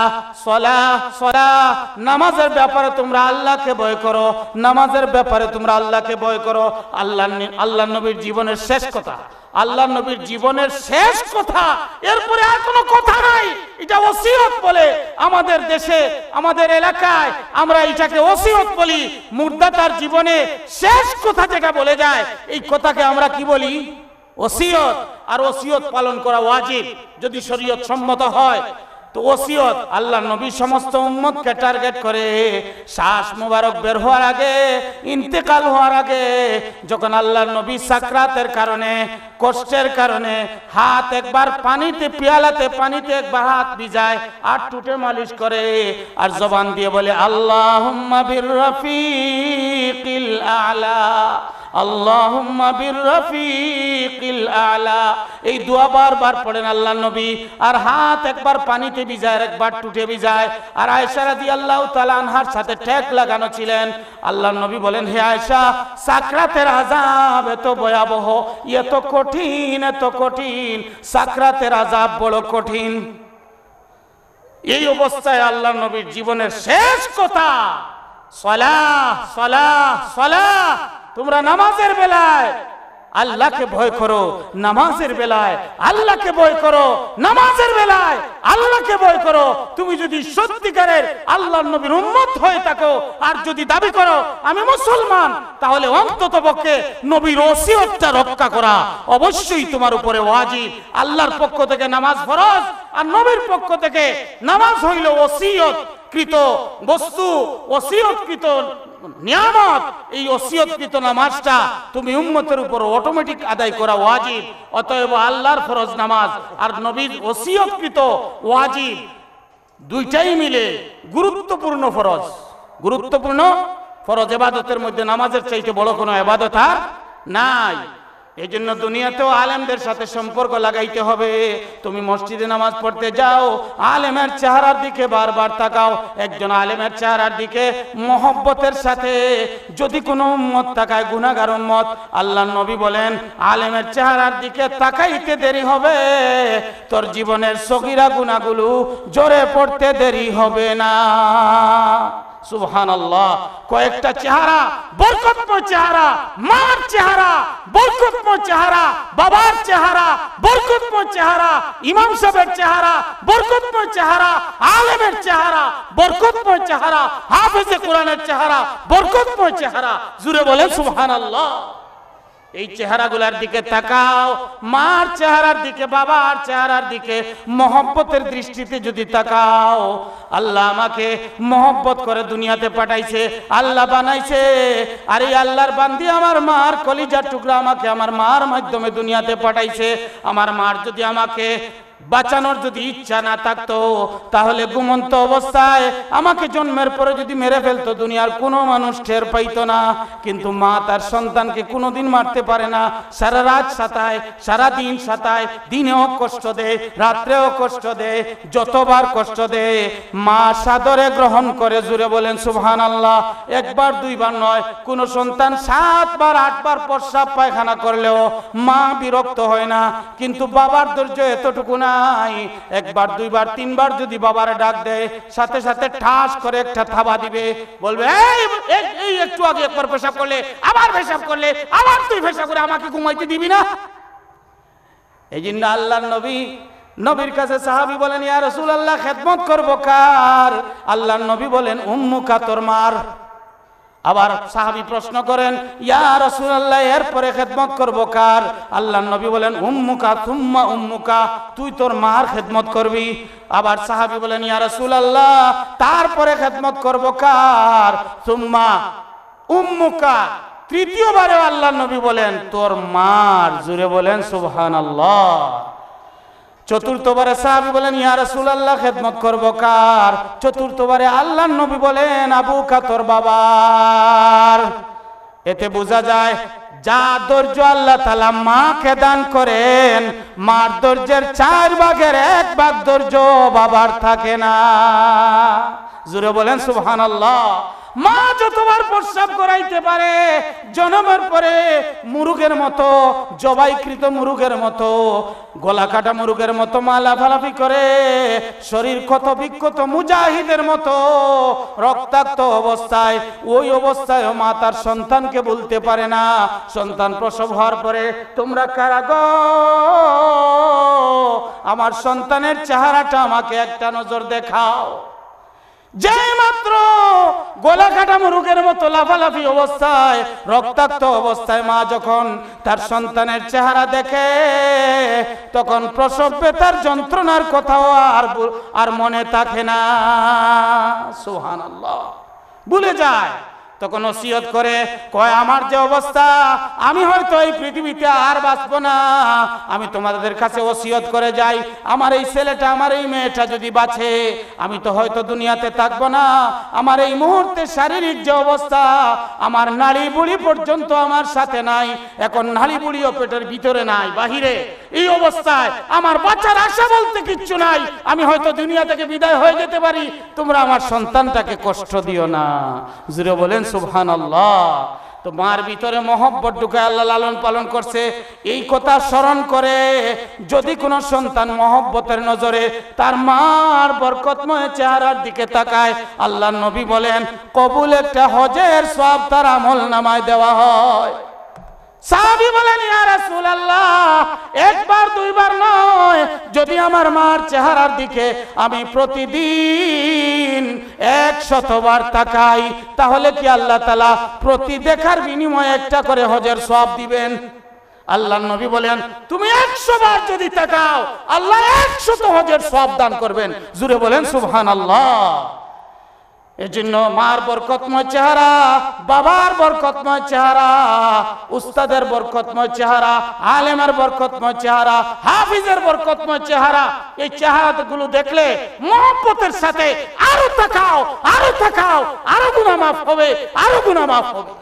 সলা সলা নামাজের ব্যাপারে তোমরা আল্লাহকে ভয় করো নামাজের ব্যাপারে তোমরা আল্লাহকে ভয় করো আল্লাহ আল্লাহ নবীর জীবনের শেষ কথা আল্লাহ নবীর জীবনের শেষ কথা এরপরে আর কোনো কথা নাই এটা ওসিয়ত বলে আমাদের দেশে আমাদের এলাকায় আমরা এটাকে ওসিয়ত বলি মুর্দা তার জীবনে শেষ কথা যেটা বলে যায় এই কথাকে আমরা কি বলি ওসিয়ত আর ওসিয়ত পালন করা ওয়াজিব যদি শরীয়ত সম্মত হয় তো ওসিয়ত আল্লাহ নবী সমস্ত উম্মতকে টার্গেট করে শ্বাস মুবারক বের হওয়ার আগে ইন্তেকাল হওয়ার আগে যখন আল্লাহ নবী সাকরাতের কারণে কষ্টের কারণে হাত একবার পানিতে পেয়ালাতে পানিতে একবার হাত ভিজায় আর টুটে মালিশ করে আর জবান দিয়ে বলে আল্লাহ আলা আল্লাহুম্মা বিররাফিকিল আলা এই দোয়া বারবার পড়েন আল্লাহ নবী আর হাত একবার পানিতে ভিজায় একবার টুটে ভিজায় আর আয়েশা রাদিয়াল্লাহু তাআলা আনহার সাথে ট্যাগ লাগানো ছিলেন আল্লাহ নবী বলেন হে আয়েশা সাকরাতের আযাব এত ভয়াবহ এত কঠিন এত কঠিন সাকরাতের আযাব বড় কঠিন এই অবস্থায় আল্লাহ নবীর জীবনের শেষ কথা সলাহ সলাহ সলাহ তোমরা নামাজের বেলায় আল্লাহকে ভয় করো নামাজের বেলায় আল্লাহকে ভয় করো নামাজের বেলায় আল্লাহকে ভয় করো তুমি যদি সত্যিকারের আল্লাহ নবীর উম্মত হয়ে থাকো আর যদি দাবি করো আমি মুসলমান তাহলে অন্তত পক্ষে নবীর ওসিয়তটা রক্ষা করা অবশ্যই তোমার উপরে ওয়াজি আল্লাহর পক্ষ থেকে নামাজ ফরজ আর নবীর পক্ষ থেকে নামাজ হইল ওসিয়ত কৃত বস্তু ওসিয়ত কৃত এই নামাজটা তুমি উপর অটোমেটিক আদায় করা অতএব ফরজ নামাজ আর দুইটাই মিলে গুরুত্বপূর্ণ ফরজ গুরুত্বপূর্ণ ফরজ এবাদতের মধ্যে নামাজের চাইতে বড় কোনো এবাদত আর নাই এই জন্য দুনিয়াতেও আলেমদের সাথে সম্পর্ক লাগাইতে হবে তুমি মসজিদে নামাজ পড়তে যাও আলেমের চেহারার দিকে বারবার তাকাও একজন আলেমের চেহারার দিকে মহব্বতের সাথে যদি কোনো উম্মত তাকায় গুণাগার উম্মত আল্লাহ নবী বলেন আলেমের চেহারার দিকে তাকাইতে দেরি হবে তোর জীবনের সগিরা গুণাগুলো জোরে পড়তে দেরি হবে না সুবহান কয়েকটা চেহারা বরকতময় চেহারা মার চেহারা বরকতময় চেহারা বাবার চেহারা বরকতময় চেহারা ইমাম সাহেবের চেহারা বরকতময় চেহারা আলেমের চেহারা বরকতময় চেহারা হাফেজে কোরআনের চেহারা বরকতময় চেহারা জুড়ে বলেন সুবহান আল্লাহ এই চেহারাগুলার দিকে তাকাও মার চেহারার দিকে বাবার চেহারার দিকে মহব্বতের দৃষ্টিতে যদি তাকাও আল্লাহ আমাকে মহব্বত করে দুনিয়াতে পাঠাইছে আল্লাহ বানাইছে আর এই আল্লাহর বান্দি আমার মার কলিজার টুকরা আমাকে আমার মার মাধ্যমে দুনিয়াতে পাঠাইছে আমার মার যদি আমাকে বাঁচানোর যদি ইচ্ছা না থাকতো তাহলে ঘুমন্ত অবস্থায় আমাকে জন্মের পরে যদি মেরে ফেলতো দুনিয়ার কোনো মানুষ ঠের পাইতো না কিন্তু মা তার সন্তানকে কোনোদিন মারতে পারে না সারা রাত সাতায় সারা দিন সাতায় দিনেও কষ্ট দেয় রাত্রেও কষ্ট দেয় যতবার কষ্ট দেয় মা সাদরে গ্রহণ করে জুড়ে বলেন সুহান আল্লাহ একবার দুইবার নয় কোনো সন্তান সাতবার আটবার প্রস্রাব পায়খানা করলেও মা বিরক্ত হয় না কিন্তু বাবার ধৈর্য এতটুকু না নাই একবার দুইবার তিনবার যদি বাবার ডাক দেয় সাথে সাথে ঠাস করে একটা থাবা দিবে বলবে এই একটু আগে একবার পেশাব করলে আবার পেশাব করলে আবার তুই পেশাব করে আমাকে ঘুমাইতে দিবি না এই জন্য আল্লাহ নবী নবীর কাছে সাহাবি বলেন ইয়া রাসূলুল্লাহ খেদমত করব কার আল্লাহর নবী বলেন উম্মুকা তোর মার আবার সাহাবি প্রশ্ন করেন ইয়া রাসূলুল্লাহ এরপরে খেদমত করবো কার আল্লাহ নবী বলেন উম্মুকা তুম্মা উম্মুকা তুই তোর মার খেদমত করবি আবার সাহাবি বলেন ইয়া আল্লাহ তারপরে খেদমত করবো কার তুম্মা উম্মুকা তৃতীয়বারে আল্লাহ নবী বলেন তোর মার জুড়ে বলেন আল্লাহ চতুর্থবারে সাহাবি বলেন ইয়া রাসূল আল্লাহ খেদমত করব কার চতুর্থবারে আল্লাহর নবী বলেন আবু কাতর বাবার এতে বোঝা যায় যা ধৈর্য আল্লাহ তালা মাকে দান করেন মার ধৈর্যের চার ভাগের এক ভাগ ধৈর্য বাবার থাকে না জোরে বলেন সুহান আল্লাহ মা যতবার প্রস্রাব করাইতে পারে জনমের পরে মুরুগের মতো জবাইকৃত মুরুগের মতো গলা কাটা মুরুগের মতো মা লাফালাফি করে শরীর ক্ষত বিক্ষত মুজাহিদের মতো রক্তাক্ত অবস্থায় ওই অবস্থায় মা তার সন্তানকে বলতে পারে না সন্তান প্রসব হওয়ার পরে তোমরা কারা গ আমার সন্তানের চেহারাটা আমাকে একটা নজর দেখাও যে মাত্র গোলা কাটা মুরুকের মতো লাফালাফি অবস্থায় রক্তাক্ত অবস্থায় মা যখন তার সন্তানের চেহারা দেখে তখন প্রসব পেতার যন্ত্রণার কথাও আর আর মনে থাকে না সোহান ভুলে যায় তখন ওসিয়ত করে কয় আমার যে অবস্থা আমি হয়তো এই পৃথিবীতে আর বাঁচব না আমি তোমাদের কাছে ওসিয়ত করে যাই আমার এই ছেলেটা আমার এই মেয়েটা যদি বাঁচে আমি তো হয়তো দুনিয়াতে থাকব না আমার এই মুহূর্তে শারীরিক যে অবস্থা আমার নাড়ি বুড়ি পর্যন্ত আমার সাথে নাই এখন নারী বুড়িও পেটের ভিতরে নাই বাহিরে এই অবস্থায় আমার বাচ্চার আশা বলতে কিচ্ছু নাই আমি হয়তো দুনিয়া থেকে বিদায় হয়ে যেতে পারি তোমরা আমার সন্তানটাকে কষ্ট দিও না জিরো বলেন সুহান আল্লাহ তো মার ভিতরে মহব্বত ঢুকে আল্লাহ লালন পালন করছে এই কথা স্মরণ করে যদি কোনো সন্তান মহব্বতের নজরে তার মার বরকতময় চেহারার দিকে তাকায় আল্লাহ নবী বলেন কবুল একটা হজের সব তার আমল নামায় দেওয়া হয় সাহাবি বলেন ইয়া রাসূলুল্লাহ একবার দুইবার নয় যদি আমার মার চেহারার দিকে আমি প্রতিদিন একশতবার তাকাই তাহলে কি আল্লাহ তাআলা প্রতি দেখার বিনিময়ে একটা করে হজের সওয়াব দিবেন আল্লাহ নবী বলেন তুমি একশো বার যদি তাকাও আল্লাহ তো হজের সব দান করবেন জুড়ে বলেন সুবহানাল্লাহ আল্লাহ এজন্য মার বরকতময় চেহারা বাবার বরকতময় চেহারা উস্তাদের বরকতময় চেহারা আলেমের বরকতময় চেহারা হাফিজের বরকতময় চেহারা এই চেহারাগুলো দেখলে মহব্বতের সাথে আরো তাকাও আরো তাকাও আরো গুণা মাফ হবে আরো গুণা মাফ হবে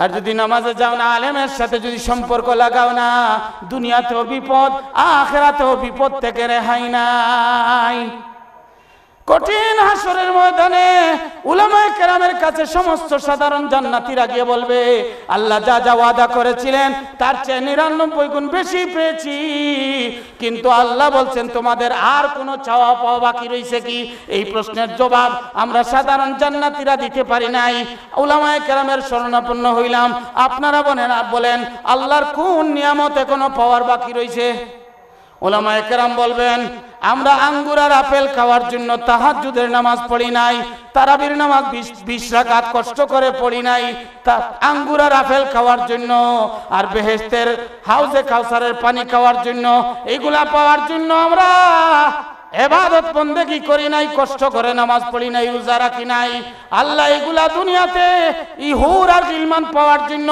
আর যদি নামাজে যাও না আলেমের সাথে যদি সম্পর্ক লাগাও না দুনিয়াতেও বিপদ আখেরাতেও বিপদ থেকে রেহাই নাই কঠিন হাসরের ময়দানে উলামায় কেরামের কাছে সমস্ত সাধারণ জান্নাতীরা গিয়ে বলবে আল্লাহ যা যা ওয়াদা করেছিলেন তার চেয়ে নিরানব্বই গুণ বেশি পেয়েছি কিন্তু আল্লাহ বলছেন তোমাদের আর কোনো চাওয়া পাওয়া বাকি রয়েছে কি এই প্রশ্নের জবাব আমরা সাধারণ জান্নাতীরা দিতে পারি নাই উলামায় কেরামের স্মরণাপন্ন হইলাম আপনারা বলেন বলেন আল্লাহর কোন নিয়ামত এখনো পাওয়ার বাকি রয়েছে ওলামা একরাম বলবেন আমরা আঙ্গুর আর আপেল খাওয়ার জন্য তাহাজুদের নামাজ পড়ি নাই তারাবির নামাজ বিশ রাকাত কষ্ট করে পড়ি নাই তা আঙ্গুর আর আপেল খাওয়ার জন্য আর বেহেস্তের হাউসে কাউসারের পানি খাওয়ার জন্য এগুলা পাওয়ার জন্য আমরা এবাদত বন্দেগি করি নাই কষ্ট করে নামাজ পড়ি নাই রোজা রাখি নাই আল্লাহ এগুলা দুনিয়াতে ইহুর আর জিলমান পাওয়ার জন্য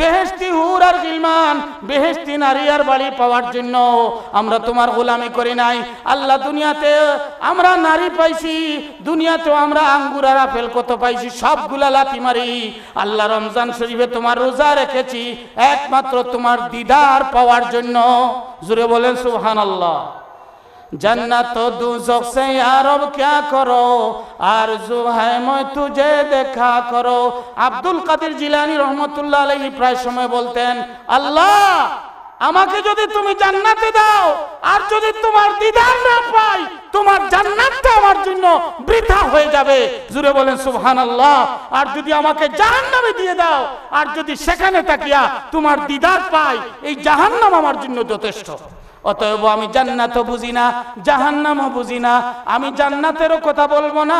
বেহেস্তি হুর আর জিলমান বেহেস্তি নারী আর বাড়ি পাওয়ার জন্য আমরা তোমার গোলামি করি নাই আল্লাহ দুনিয়াতে আমরা নারী পাইছি দুনিয়াতে আমরা আঙ্গুর আর আপেল কত পাইছি সবগুলা লাতি মারি আল্লাহ রমজান শরীফে তোমার রোজা রেখেছি একমাত্র তোমার দিদার পাওয়ার জন্য জুড়ে বলেন সুহান আল্লাহ जन्नत আব্দুল কাদের জিলানী রহমতুল্লাহ আলহি প্রায় সময় বলতেন আল্লাহ আমাকে যদি তুমি জান্নাতে দাও আর যদি তোমার দিদার না পাই তোমার জান্নাতটা আমার জন্য বৃথা হয়ে যাবে জুড়ে বলেন সুবহান আল্লাহ আর যদি আমাকে জাহান্নামে দিয়ে দাও আর যদি সেখানে তাকিয়া তোমার দিদার পাই এই জাহান্নাম আমার জন্য যথেষ্ট অতএব আমি জান্নাতও বুঝি না জাহান্নামও বুঝি না আমি জান্নাতেরও কথা বলবো না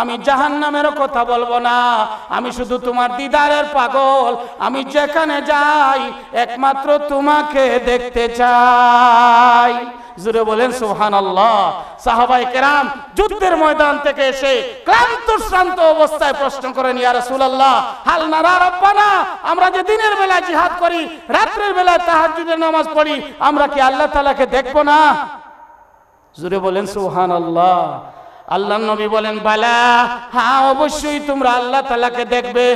আমি জাহান্নামেরও কথা বলবো না আমি শুধু তোমার দিদারের পাগল আমি যেখানে যাই একমাত্র তোমাকে দেখতে চাই জুড়ে বলেন সোহান আল্লাহ সাহাবাই কেরাম যুদ্ধের ময়দান থেকে এসে ক্লান্ত শ্রান্ত অবস্থায় প্রশ্ন করেন ইয়া রাসূলুল্লাহ হাল আমরা যে দিনের বেলায় জিহাদ করি রাতের বেলায় তাহাজ্জুদের নামাজ পড়ি আমরা কি আল্লাহ তালাকে দেখবো না জুড়ে বলেন সুহান আল্লাহ আল্লাহ নবী বলেন বালা হ্যাঁ অবশ্যই তোমরা আল্লাহ তালাকে দেখবে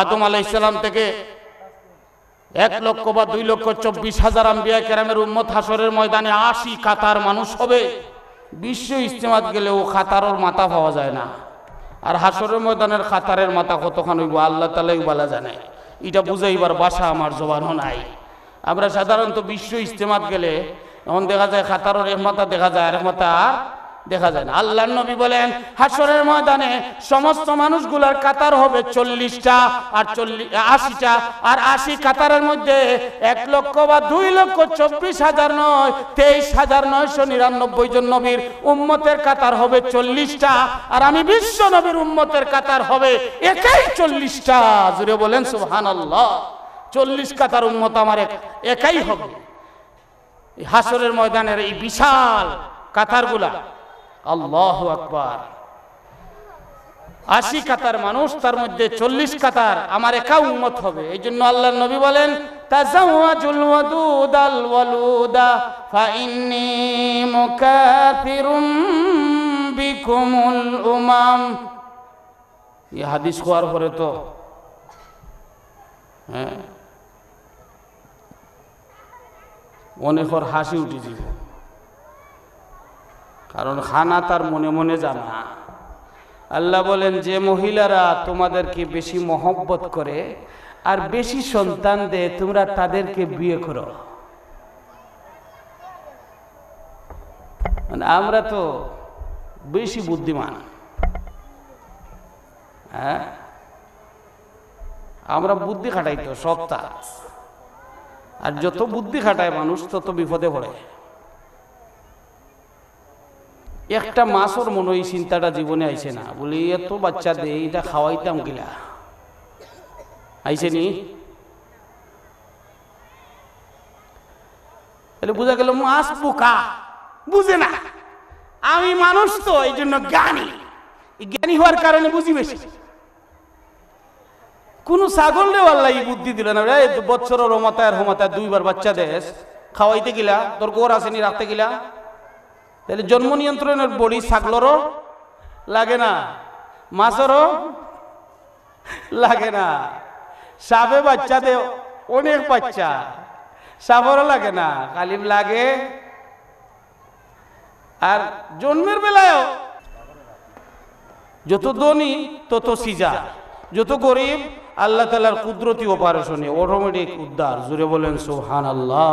আদম আলাহ ইসলাম থেকে এক লক্ষ বা দুই লক্ষ চব্বিশ হাজার আম্বিয়া কেরামের উম্মত হাসরের ময়দানে আশি কাতার মানুষ হবে বিশ্ব ইস্তেমাত গেলে ও খাতারোর মাথা পাওয়া যায় না আর হাসরের ময়দানের খাতারের মাথা কতক্ষণ হইব আল্লাহ তালাই বলা জানে এটা বুঝাইবার বাসা আমার জবানও নাই আমরা সাধারণত বিশ্ব ইজতেমাত গেলে এখন দেখা যায় খাতারও এক দেখা যায় আর দেখা যায় না আল্লাহ নবী বলেন হাসরের ময়দানে সমস্ত মানুষগুলার কাতার হবে চল্লিশটা আর চল্লিশ আশিটা আর আশি কাতারের মধ্যে এক লক্ষ বা দুই লক্ষ চব্বিশ হাজার নয় তেইশ হাজার নয়শো নিরানব্বই জন নবীর উম্মতের কাতার হবে চল্লিশটা আর আমি বিশ্ব নবীর উম্মতের কাতার হবে একাই চল্লিশটা জুড়ে বলেন সুহান আল্লাহ চল্লিশ কাতার উন্মত আমার একাই হবে হাসরের ময়দানের এই বিশাল কাতারগুলা আল্লাহ আকবার আশি কাতার মানুষ তার মধ্যে চল্লিশ কাতার আমার একা উন্মত হবে এই জন্য আল্লাহ নবী বলেন হাদিস হওয়ার পরে তো হ্যাঁ অনেকর হাসি উঠে যাব কারণ খানা তার মনে মনে জানা আল্লাহ বলেন যে মহিলারা তোমাদেরকে বেশি মহব্বত করে আর বেশি সন্তান দেয় তোমরা তাদেরকে বিয়ে করো মানে আমরা তো বেশি বুদ্ধিমান হ্যাঁ আমরা বুদ্ধি খাটাইতো সপ্তাহ আর যত বুদ্ধি খাটায় মানুষ তত বিপদে পড়ে একটা ওর মনে ওই চিন্তাটা জীবনে আইছে না বলি এত বাচ্চা দে এটা খাওয়াইতাম গিলা আইসে নি তাহলে গেল মাছ পোকা বুঝে না আমি মানুষ তো এই জন্য জ্ঞানী জ্ঞানী হওয়ার কারণে বুঝি বেশি কোন ছাগল রে আল্লাহ এই বুদ্ধি দিল না রে বছরের রমতায় রমতায় দুইবার বাচ্চা দেশ খাওয়াইতে গিলা তোর গোর আসেনি রাখতে গিলা তাহলে জন্ম নিয়ন্ত্রণের বড়ি ছাগলরও লাগে না মাছেরও লাগে না সাপে বাচ্চা দে অনেক বাচ্চা সাপেরও লাগে না কালিম লাগে আর জন্মের বেলায়ও যত ধনী তত সিজা যত গরিব আল্লাহ তালার কুদরতি অপারেশনে অটোমেটিক উদ্ধার জুড়ে বলেন সোহান আল্লাহ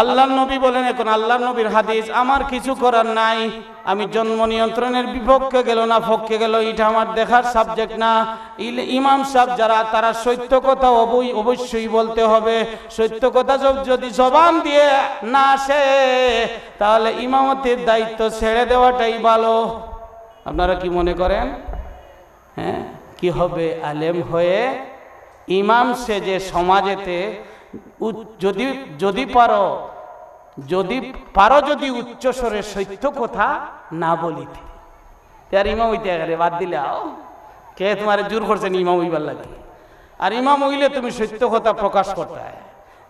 আল্লাহ নবী বলেন এখন আল্লাহ নবীর হাদিস আমার কিছু করার নাই আমি জন্ম নিয়ন্ত্রণের বিপক্ষে গেল না পক্ষে গেল এটা আমার দেখার সাবজেক্ট না ইমাম সাহ যারা তারা সত্য কথা অবশ্যই বলতে হবে সত্য কথা যদি জবান দিয়ে না আসে তাহলে ইমামতির দায়িত্ব ছেড়ে দেওয়াটাই ভালো আপনারা কি মনে করেন হ্যাঁ কি হবে আলেম হয়ে ইমাম সে যে সমাজেতে যদি যদি পারো যদি পারো যদি উচ্চস্বরে সত্য কথা না বলিতে আর ইমাম হইতে গেলে বাদ দিলে আও কে তোমার জোর করছেন ইমাম হইবার লাগে আর ইমাম হইলে তুমি সত্য কথা প্রকাশ করতে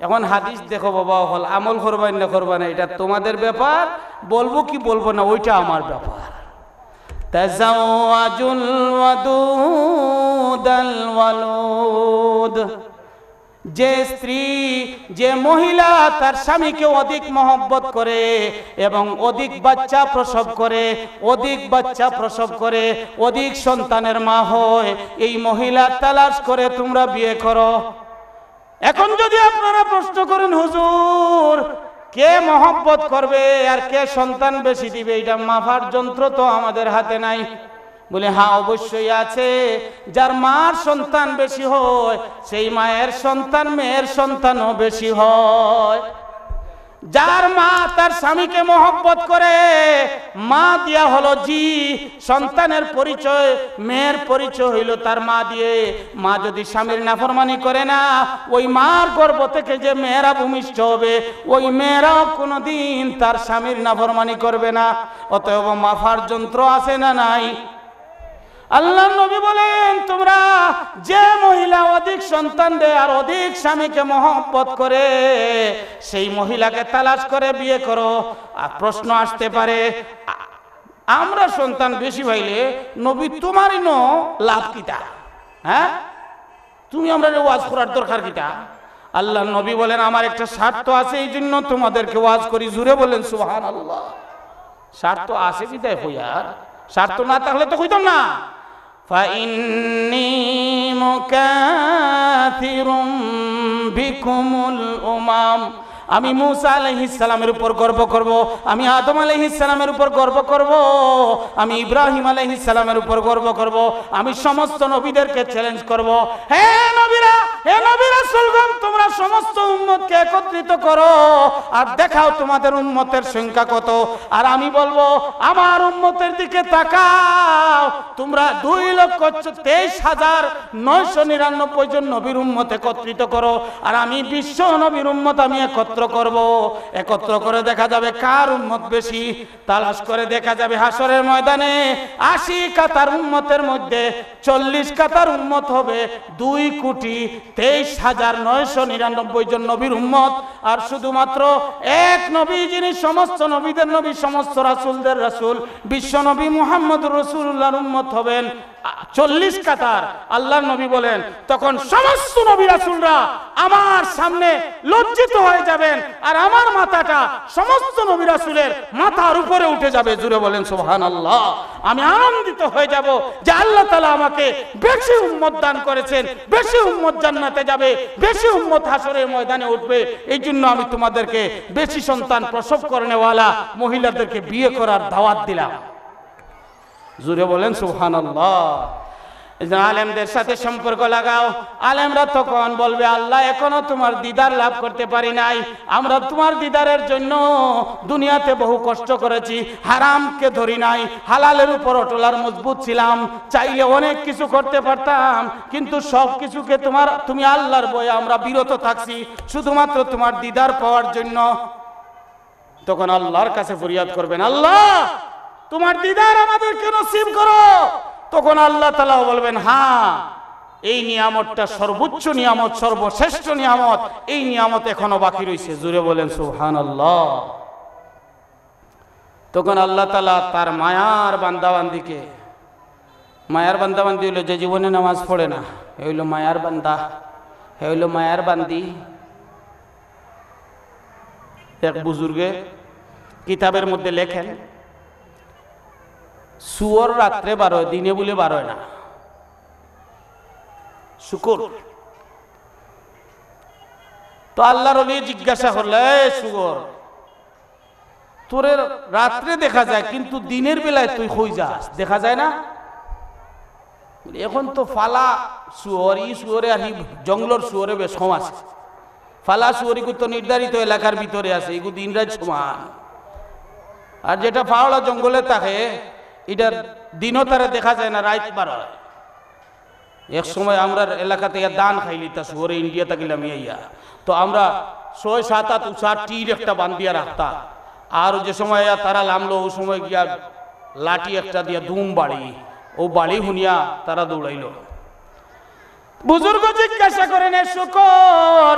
এখন হাদিস দেখো বাবা হল আমল করবা না করবা না এটা তোমাদের ব্যাপার বলবো কি বলবো না ওইটা আমার ব্যাপার تزوج الودود الولود যে স্ত্রী যে মহিলা তার স্বামীকে অধিক মহব্বত করে এবং অধিক বাচ্চা প্রসব করে অধিক বাচ্চা প্রসব করে অধিক সন্তানের মা হয় এই মহিলা তালাশ করে তোমরা বিয়ে করো এখন যদি আপনারা প্রশ্ন করেন হুজুর কে মহব্বত করবে আর কে সন্তান বেশি দিবে এটা মাফার যন্ত্র তো আমাদের হাতে নাই বলে হ্যাঁ অবশ্যই আছে যার মার সন্তান বেশি হয় সেই মায়ের সন্তান মেয়ের সন্তানও বেশি হয় যার মা তার স্বামীকে মহব্বত করে মা দিয়া হলো জি সন্তানের পরিচয় মেয়ের পরিচয় হইল তার মা দিয়ে মা যদি স্বামীর নাফরমানি করে না ওই মার গর্ব থেকে যে মেয়েরা ভূমিষ্ঠ হবে ওই মেয়েরাও কোনোদিন তার স্বামীর নাফরমানি করবে না অতএব মাফার যন্ত্র আছে না নাই আল্লাহ নবী বলেন তোমরা যে মহিলা অধিক সন্তান দেয় আর অধিক স্বামীকে মহব্বত করে সেই মহিলাকে তালাশ করে বিয়ে করো আর প্রশ্ন আসতে পারে আমরা সন্তান বেশি ভাইলে নবী তোমারই ন লাভ কিটা হ্যাঁ তুমি আমরা ওয়াজ করার দরকার কিটা আল্লাহ নবী বলেন আমার একটা স্বার্থ আছে এই জন্য তোমাদেরকে ওয়াজ করি জুড়ে বলেন সুহান আল্লাহ স্বার্থ আছে কিতায় ভাইয়ার স্বার্থ না থাকলে তো হইতাম না فإني مكاثر بكم الأمم আমি মুসা আলহিসালামের উপর গর্ব করব আমি আদম আলহিসালামের উপর গর্ব করব আমি ইব্রাহিম আলহিসালামের উপর গর্ব করব আমি সমস্ত নবীদেরকে চ্যালেঞ্জ করব হে নবীরা হে নবীরা সুলগম তোমরা সমস্ত উম্মতকে একত্রিত করো আর দেখাও তোমাদের উম্মতের সংখ্যা কত আর আমি বলবো আমার উম্মতের দিকে তাকাও তোমরা দুই লক্ষ তেইশ হাজার নয়শো নিরানব্বই জন নবীর উম্মত একত্রিত করো আর আমি বিশ্ব নবীর উম্মত আমি একত্রিত একত্র করব একত্র করে দেখা যাবে কার উন্মত বেশি তালাশ করে দেখা যাবে হাসরের ময়দানে আশি কাতার উন্মতের মধ্যে চল্লিশ কাতার উন্মত হবে দুই কোটি তেইশ হাজার নয়শো নিরানব্বই জন নবীর উন্মত আর শুধুমাত্র এক নবী যিনি সমস্ত নবীদের নবী সমস্ত রাসুলদের রাসুল বিশ্ব নবী মোহাম্মদ রসুল্লাহর উন্মত হবেন চল্লিশ কাতার আল্লাহ নবী বলেন তখন সমস্ত নবী রাসুলরা আমার সামনে লজ্জিত হয়ে যাবেন আর আমার মাথাটা সমস্ত নবী রাসুলের মাথার উপরে উঠে যাবে জুড়ে বলেন সোহান আল্লাহ আমি আনন্দিত হয়ে যাব যে আল্লাহ তালা আমাকে বেশি উম্মত দান করেছেন বেশি উম্মত জান্নাতে যাবে বেশি উম্মত হাসরের ময়দানে উঠবে এই জন্য আমি তোমাদেরকে বেশি সন্তান প্রসব করে নেওয়ালা মহিলাদেরকে বিয়ে করার দাওয়াত দিলাম জুড়ে বলেন সুহান আল্লাহ আলেমদের সাথে সম্পর্ক লাগাও আলেমরা তখন বলবে আল্লাহ এখনো তোমার দিদার লাভ করতে পারি নাই আমরা তোমার দিদারের জন্য দুনিয়াতে বহু কষ্ট করেছি হারামকে ধরি নাই হালালের উপর অটলার মজবুত ছিলাম চাইলে অনেক কিছু করতে পারতাম কিন্তু সব কিছুকে তোমার তুমি আল্লাহর বয়ে আমরা বিরত থাকছি শুধুমাত্র তোমার দিদার পাওয়ার জন্য তখন আল্লাহর কাছে ফরিয়াদ করবেন আল্লাহ তোমার দিদার আমাদেরকে নসিব করো তখন আল্লাহ তালা বলবেন হ্যাঁ এই নিয়ামতটা সর্বোচ্চ নিয়ামত সর্বশ্রেষ্ঠ নিয়ামত এই নিয়ামত এখনো বাকি রয়েছে জুড়ে বলেন সুহান আল্লাহ তখন আল্লাহ তালা তার মায়ার বান্দাবান্দিকে মায়ার বান্দাবান্দি হইলো যে জীবনে নামাজ পড়ে না এ হইলো মায়ার বান্দা হে হইলো মায়ার বান্দি এক বুজুর্গে কিতাবের মধ্যে লেখেন সুয়র রাত্রে বারোয় দিনে বলে বারোয় না শুকর তো আল্লাহর অলি জিজ্ঞাসা করলে সুগর তোর রাত্রে দেখা যায় কিন্তু দিনের বেলায় তুই হই যাস দেখা যায় না এখন তো ফালা শুয়োর ই শুয়োরে আনি জঙ্গলর শুয়োরে বেশ সমাজ আছে ফালা শুয়োরিগু তো নির্ধারিত এলাকার ভিতরে আছে এগুলো দিন রাত সমান আর যেটা ফাওড়া জঙ্গলে থাকে এটার দিনও তারা দেখা যায় না রাইত বার এক সময় আমরা এলাকা থেকে দান খাই লিতাছি ওরে ইন্ডিয়া থাকিলাম ইয়া তো আমরা ছয় সাত আট উষার টির একটা বান্ধিয়া রাখতা আর যে সময় তারা লামলো ওই সময় গিয়া লাঠি একটা দিয়া দুম বাড়ি ও বাড়ি হুনিয়া তারা দৌড়াইল বুজুর্গ জিজ্ঞাসা করে নে শুকর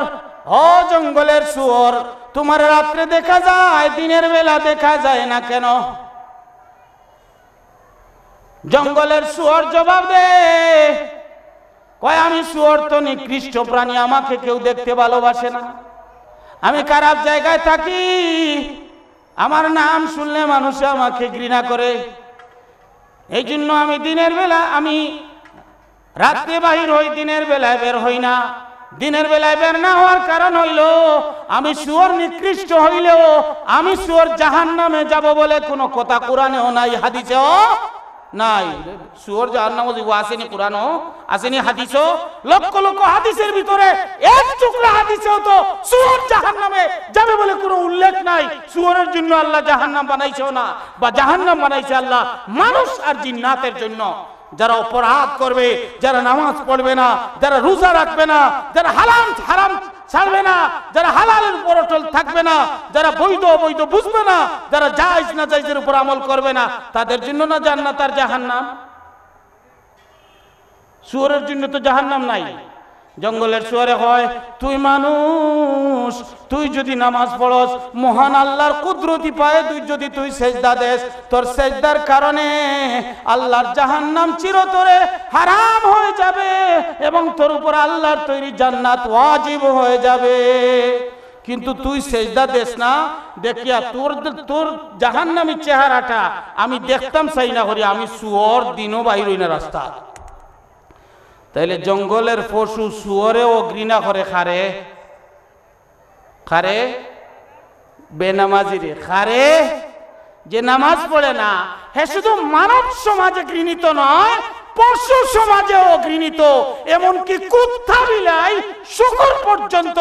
ও জঙ্গলের শুয়র তোমার রাত্রে দেখা যায় দিনের বেলা দেখা যায় না কেন জঙ্গলের সুয়ার জবাব দে কয় আমি সুয়ার তো নিকৃষ্ট প্রাণী আমাকে কেউ দেখতে ভালোবাসে না আমি খারাপ জায়গায় থাকি আমার নাম শুনলে মানুষ আমাকে ঘৃণা করে এই জন্য আমি দিনের বেলা আমি রাত্রে বাহির হই দিনের বেলায় বের হই না দিনের বেলায় বের না হওয়ার কারণ হইল আমি সুয়র নিকৃষ্ট হইলেও আমি সুয়র জাহান নামে যাব বলে কোনো কথা কোরআনেও নাই হাদিসেও নাই সুয়র জাহান্নামও জীব আসেনি কোরআনও আসেনি হাদিসও লক্ষ লক্ষ হাদিসের ভিতরে এক টুকরা হাদিসেও তো সুয়র জাহান্নামে যাবে বলে কোনো উল্লেখ নাই সুয়রের জন্য আল্লাহ জাহান্নাম বানাইছো না বা জাহান্নাম বানাইছে আল্লাহ মানুষ আর জিন্নাতের জন্য যারা অপরাধ করবে যারা নামাজ পড়বে না যারা রোজা রাখবে না যারা হালাম হারাম ছাড়বে না যারা হালালের উপর থাকবে না যারা বৈধ অবৈধ বুঝবে না যারা যাইজ না যাইজের উপর আমল করবে না তাদের জন্য না জান্নাত আর জাহান্নাম সুয়রের জন্য তো জাহান্নাম নাই জঙ্গলের শুয়ারে হয় তুই মানুষ তুই যদি নামাজ পড়স মহান আল্লাহর কুদরতি পায়ে তুই যদি তুই সেজদা দেস তোর সেজদার কারণে আল্লাহর নাম চিরতরে হারাম হয়ে যাবে এবং তোর উপর আল্লাহর তৈরি জান্নাত ওয়াজিব হয়ে যাবে কিন্তু তুই সেজদা দেস না দেখিয়া তোর তোর নামি চেহারাটা আমি দেখতাম চাই না করি আমি সুয়র দিনও বাইর না রাস্তা তাহলে জঙ্গলের পশু সুয়রেও ঘৃণা করে খারে খারে বেনামাজিরে খারে যে নামাজ পড়ে না হে শুধু মানব সমাজে ঘৃণিত নয় পশু সমাজেও ঘৃণিত এমনকি কুত্থা বিলাই শুকর পর্যন্ত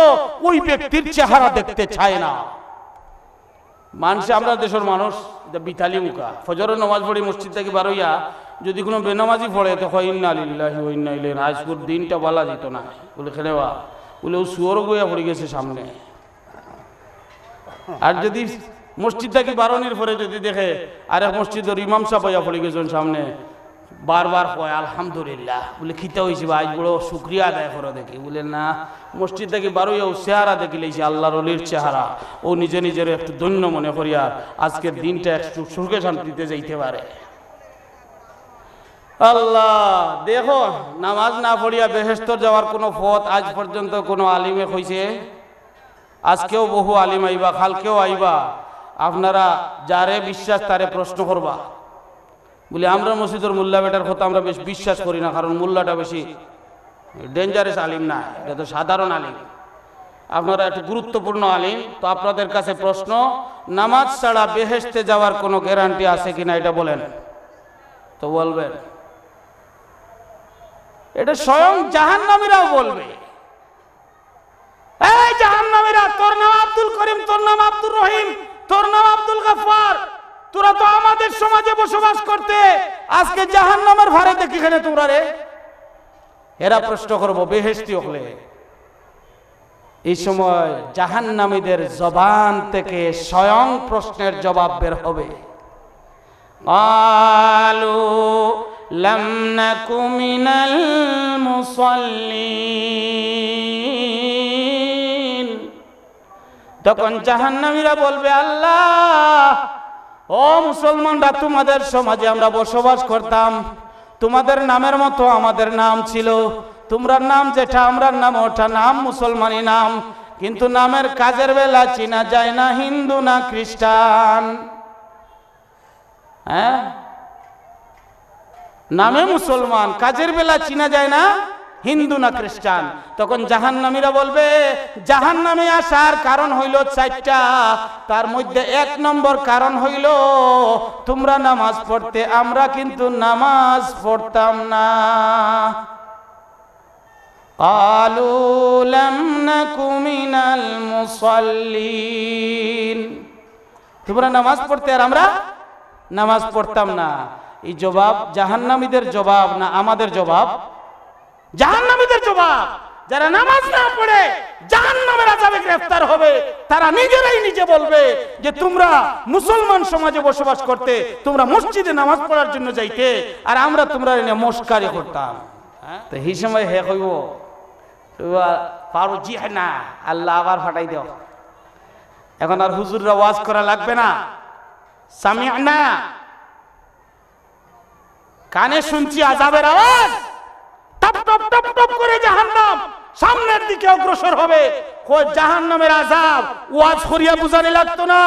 ওই ব্যক্তির চেহারা দেখতে চায় না মানছে আমরা দেশের মানুষ বিতালি মুখা ফজরের নমাজ পড়ি মসজিদ থেকে বারোইয়া যদি কোনো বেনামাজি পড়ে তো হয় ইন্না আজকুর দিনটা বলা যেত না বলে বা বলে ও সুয়র গইয়া পড়ে গেছে সামনে আর যদি মসজিদ থেকে বারণের পরে যদি দেখে আর এক মসজিদের ইমাম সাহেব পড়ে গেছেন সামনে বারবার কয় আলহামদুলিল্লাহ বলে খিতে হয়েছে ভাই বড় শুক্রিয়া আদায় করো দেখি বলে না মসজিদ দেখি বারোই ও চেহারা দেখি লেগেছে আল্লাহ রলির চেহারা ও নিজে নিজের একটু ধন্য মনে করি আর আজকের দিনটা একটু সুখে শান্তিতে যাইতে পারে আল্লাহ দেখো নামাজ না পড়িয়া বেহেস্ত যাওয়ার কোনো পথ আজ পর্যন্ত কোনো আলিমে হইছে আজকেও বহু আলিম আইবা কালকেও আইবা আপনারা যারে বিশ্বাস তারে প্রশ্ন করবা বলি আমরা মসজিদের মোল্লা বেটার কথা আমরা বেশ বিশ্বাস করি না কারণ মোল্লাটা বেশি ডেঞ্জারাস আলিম না এটা তো সাধারণ আলিম আপনারা একটি গুরুত্বপূর্ণ আলিম তো আপনাদের কাছে প্রশ্ন নামাজ ছাড়া বেহেস্তে যাওয়ার কোনো গ্যারান্টি আছে কিনা এটা বলেন তো বলবেন এটা স্বয়ং জাহান্নামীরাও বলবে এই জাহান্নামীরা তোর নাম আব্দুল করিম তোর নাম আব্দুর রহিম তোর নাম আব্দুল গাফার তোরা তো আমাদের সমাজে বসবাস করতে আজকে জাহান নামের ভারে খেলে তোমরা রে এরা প্রশ্ন করবো বেহেস্তি হলে এই সময় জাহান নামীদের জবান থেকে স্বয়ং প্রশ্নের জবাব বের হবে আলু লমনা কুমিনাল মুসল্লিন তখন জাহান্নামীরা বলবে আল্লাহ ও মুসলমানরা তোমাদের সমাজে আমরা বসবাস করতাম তোমাদের নামের মতো আমাদের নাম ছিল তোমরা নাম যেটা আমরা নাম ওটা নাম মুসলমানি নাম কিন্তু নামের কাজের বেলা চিনা যায় না হিন্দু না খ্রিস্টান হ্যাঁ নামে মুসলমান কাজের বেলা চিনা যায় না হিন্দু না খ্রিস্টান তখন জাহান্নামীরা বলবে জাহান্নামে আসার কারণ হইল চারটা তার মধ্যে এক নম্বর কারণ হইল তোমরা নামাজ পড়তে আমরা কিন্তু নামাজ পড়তাম না قالوا কুমিনাল نك من তোমরা নামাজ পড়তে আর আমরা নামাজ পড়তাম না এই জবাব জাহান্নামীদের জবাব না আমাদের জবাব জাহান্নামীদের জবাব যারা নামাজ না পড়ে জাহান্নামের নামের আজাবে গ্রেফতার হবে তারা নিজেরাই নিজে বলবে যে তোমরা মুসলমান সমাজে বসবাস করতে তোমরা মসজিদে নামাজ পড়ার জন্য যাইতে আর আমরা তোমরা এনে মস্কারি করতাম হ্যাঁ? তো এই সময় হে কইব পারো জি না আল্লাহ আবার ফাটাই দেও এখন আর হুজুররা ওয়াজ করা লাগবে না সামি না কানে শুনছি আজাবের আওয়াজ জাহান্নাম সামনের দিকে অগ্রসর হবে জাহান নামের আজাব ওয়াজ করিয়া বুঝানি লাগতো না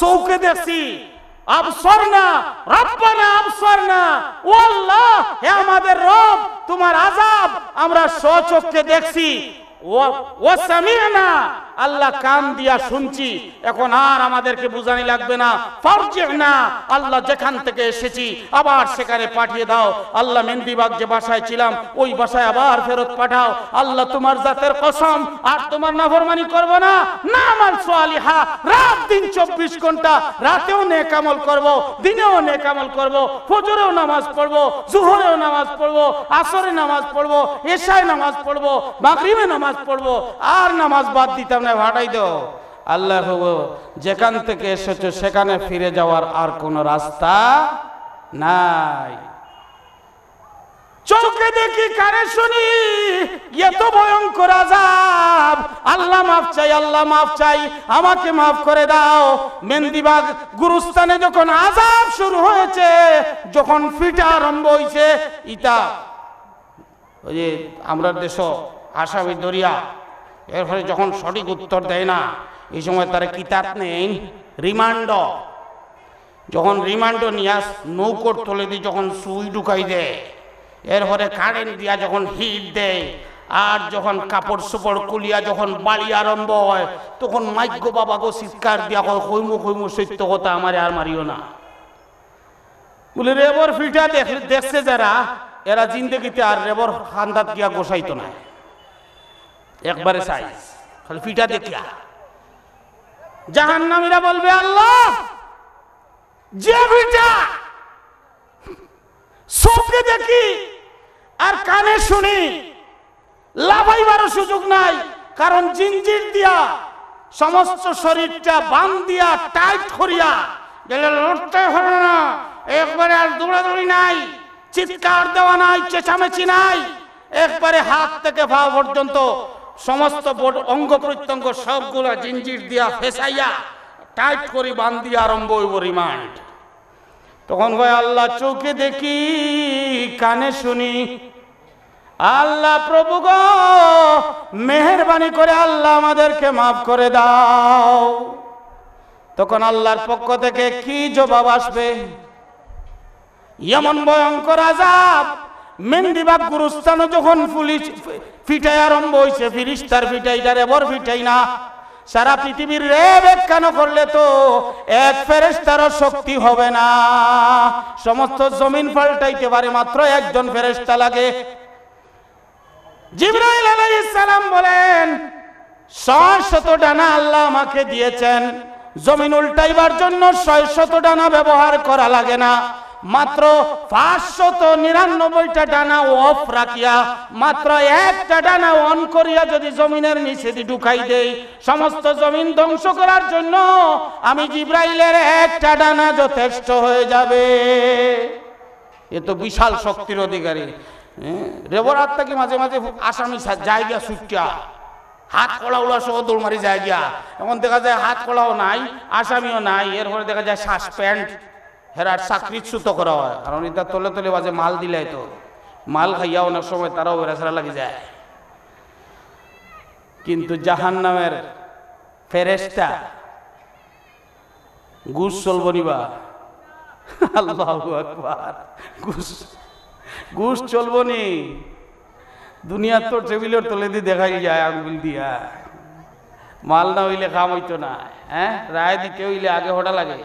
চৌকে দেখছি আমাদের রব তোমার আজাব আমরা স্বচক্ষে দেখছি ও সামিনা আল্লাহ কান শুনছি এখন আর আমাদেরকে বুঝানি লাগবে না আল্লাহ যেখান থেকে এসেছি আবার সেখানে পাঠিয়ে দাও আল্লাহ মেন্দিবাগ যে বাসায় ছিলাম ওই বাসায় আবার ফেরত পাঠাও আল্লাহ তোমার জাতের আর তোমার নাফরমানি করবো না না আমার সোয়ালিহা রাত দিন চব্বিশ ঘন্টা রাতেও নেক আমল করব দিনেও নেকামল আমল করব ফজরেও নামাজ পড়বো জুহরেও নামাজ পড়বো আসরে নামাজ পড়বো এশায় নামাজ পড়বো মাগরিবে নামাজ নামাজ পড়বো আর নামাজ বাদ দিতাম না ভাটাই দাও আল্লাহ যেখান থেকে এসেছো সেখানে ফিরে যাওয়ার আর কোন রাস্তা নাই চোখে দেখি কারে শুনি এত ভয়ঙ্কর আজাব আল্লাহ মাফ চাই আল্লাহ মাফ চাই আমাকে মাফ করে দাও মেন্দিবাগ গুরুস্থানে যখন আজাব শুরু হয়েছে যখন ফিটা আরম্ভ হয়েছে ইটা ওই যে আমরা দেশ আসামি দরিয়া এরপরে যখন সঠিক উত্তর দেয় না এই সময় তারা কিতাব নেই রিমান্ড যখন রিমান্ড নিয়ে নৌকোর তোলে দিয়ে যখন সুই ঢুকাই দেয় এরপরে কারেন্ট দিয়া যখন হিট দেয় আর যখন কাপড় চোপড় কুলিয়া যখন বাড়ি আরম্ভ হয় তখন মাইক্য গো চিৎকার দিয়া হয় হৈমু হৈমু সত্য কথা আমার আর মারিও না বলে রেবর ফিটা দেখলে দেখছে যারা এরা জিন্দগিতে আর রেবর হান্দাত গিয়া গোসাইতো না একবারে সাইজ খালি পিঠা জাহান নামীরা বলবে আল্লাহ যে পিঠা সবকে দেখি আর কানে শুনি লাভাইবারও সুযোগ নাই কারণ জিনজির দিয়া সমস্ত শরীরটা বান দিয়া টাইট করিয়া গেলে লড়তে হবে না একবারে আর দৌড়াদৌড়ি নাই চিৎকার দেওয়া নাই চেঁচামেচি নাই একবারে হাত থেকে ভাব পর্যন্ত সমস্ত অঙ্গ প্রত্যঙ্গ সবগুলা জিঞ্জির দিয়া ফেসাইয়া টাইট করি বান্ধি আরম্ভ হইব রিমান্ড তখন ভাই আল্লাহ চোখে দেখি কানে শুনি আল্লাহ প্রভু গ মেহরবানি করে আল্লাহ আমাদেরকে মাফ করে দাও তখন আল্লাহর পক্ষ থেকে কি জবাব আসবে এমন ভয়ঙ্কর আজাব যখন পুলিশ ফিরিস্তার না সারা পৃথিবীর কেন তো এক শক্তি হবে না সমস্ত জমিন পাল্টাইতে পারে মাত্র একজন ফেরেস্তা লাগে জিব্রাইল আলাইহিস সালাম বলেন শত ডানা আল্লাহ আমাকে দিয়েছেন জমিন উল্টাইবার জন্য শত ডানা ব্যবহার করা লাগে না মাত্র পাঁচশত নিরানব্বইটা ডানা অফ রাখিয়া মাত্র একটা ডানা অন করিয়া যদি জমিনের নিচে ঢুকাই দেই সমস্ত জমিন ধ্বংস করার জন্য আমি জিব্রাইলের একটা ডানা যথেষ্ট হয়ে যাবে এ তো বিশাল শক্তির অধিকারী রেবরাত কি মাঝে মাঝে আসামি জায়গা সুটকা হাত কলা উলা সহ দৌড় মারি জায়গা এখন দেখা যায় হাত কলাও নাই আসামিও নাই এরপরে দেখা যায় প্যান্ট হেরার চাকরিচ্যুত করা হয় কারণ এটা তলে তলে বাজে মাল দিলাই তো মাল খাইয়া অনেক সময় তারাও বেড়াছাড়া লাগে যায় কিন্তু জাহান নামের ফেরেস্তা গুস চলব নিবা গুস আকবার চলব নি দুনিয়ার তো টেবিলের তলে দিয়ে দেখাই যায় আঙ্গুল দিয়া মাল না হইলে খাম হইতো না হ্যাঁ রায় দিতে হইলে আগে হঠাৎ লাগে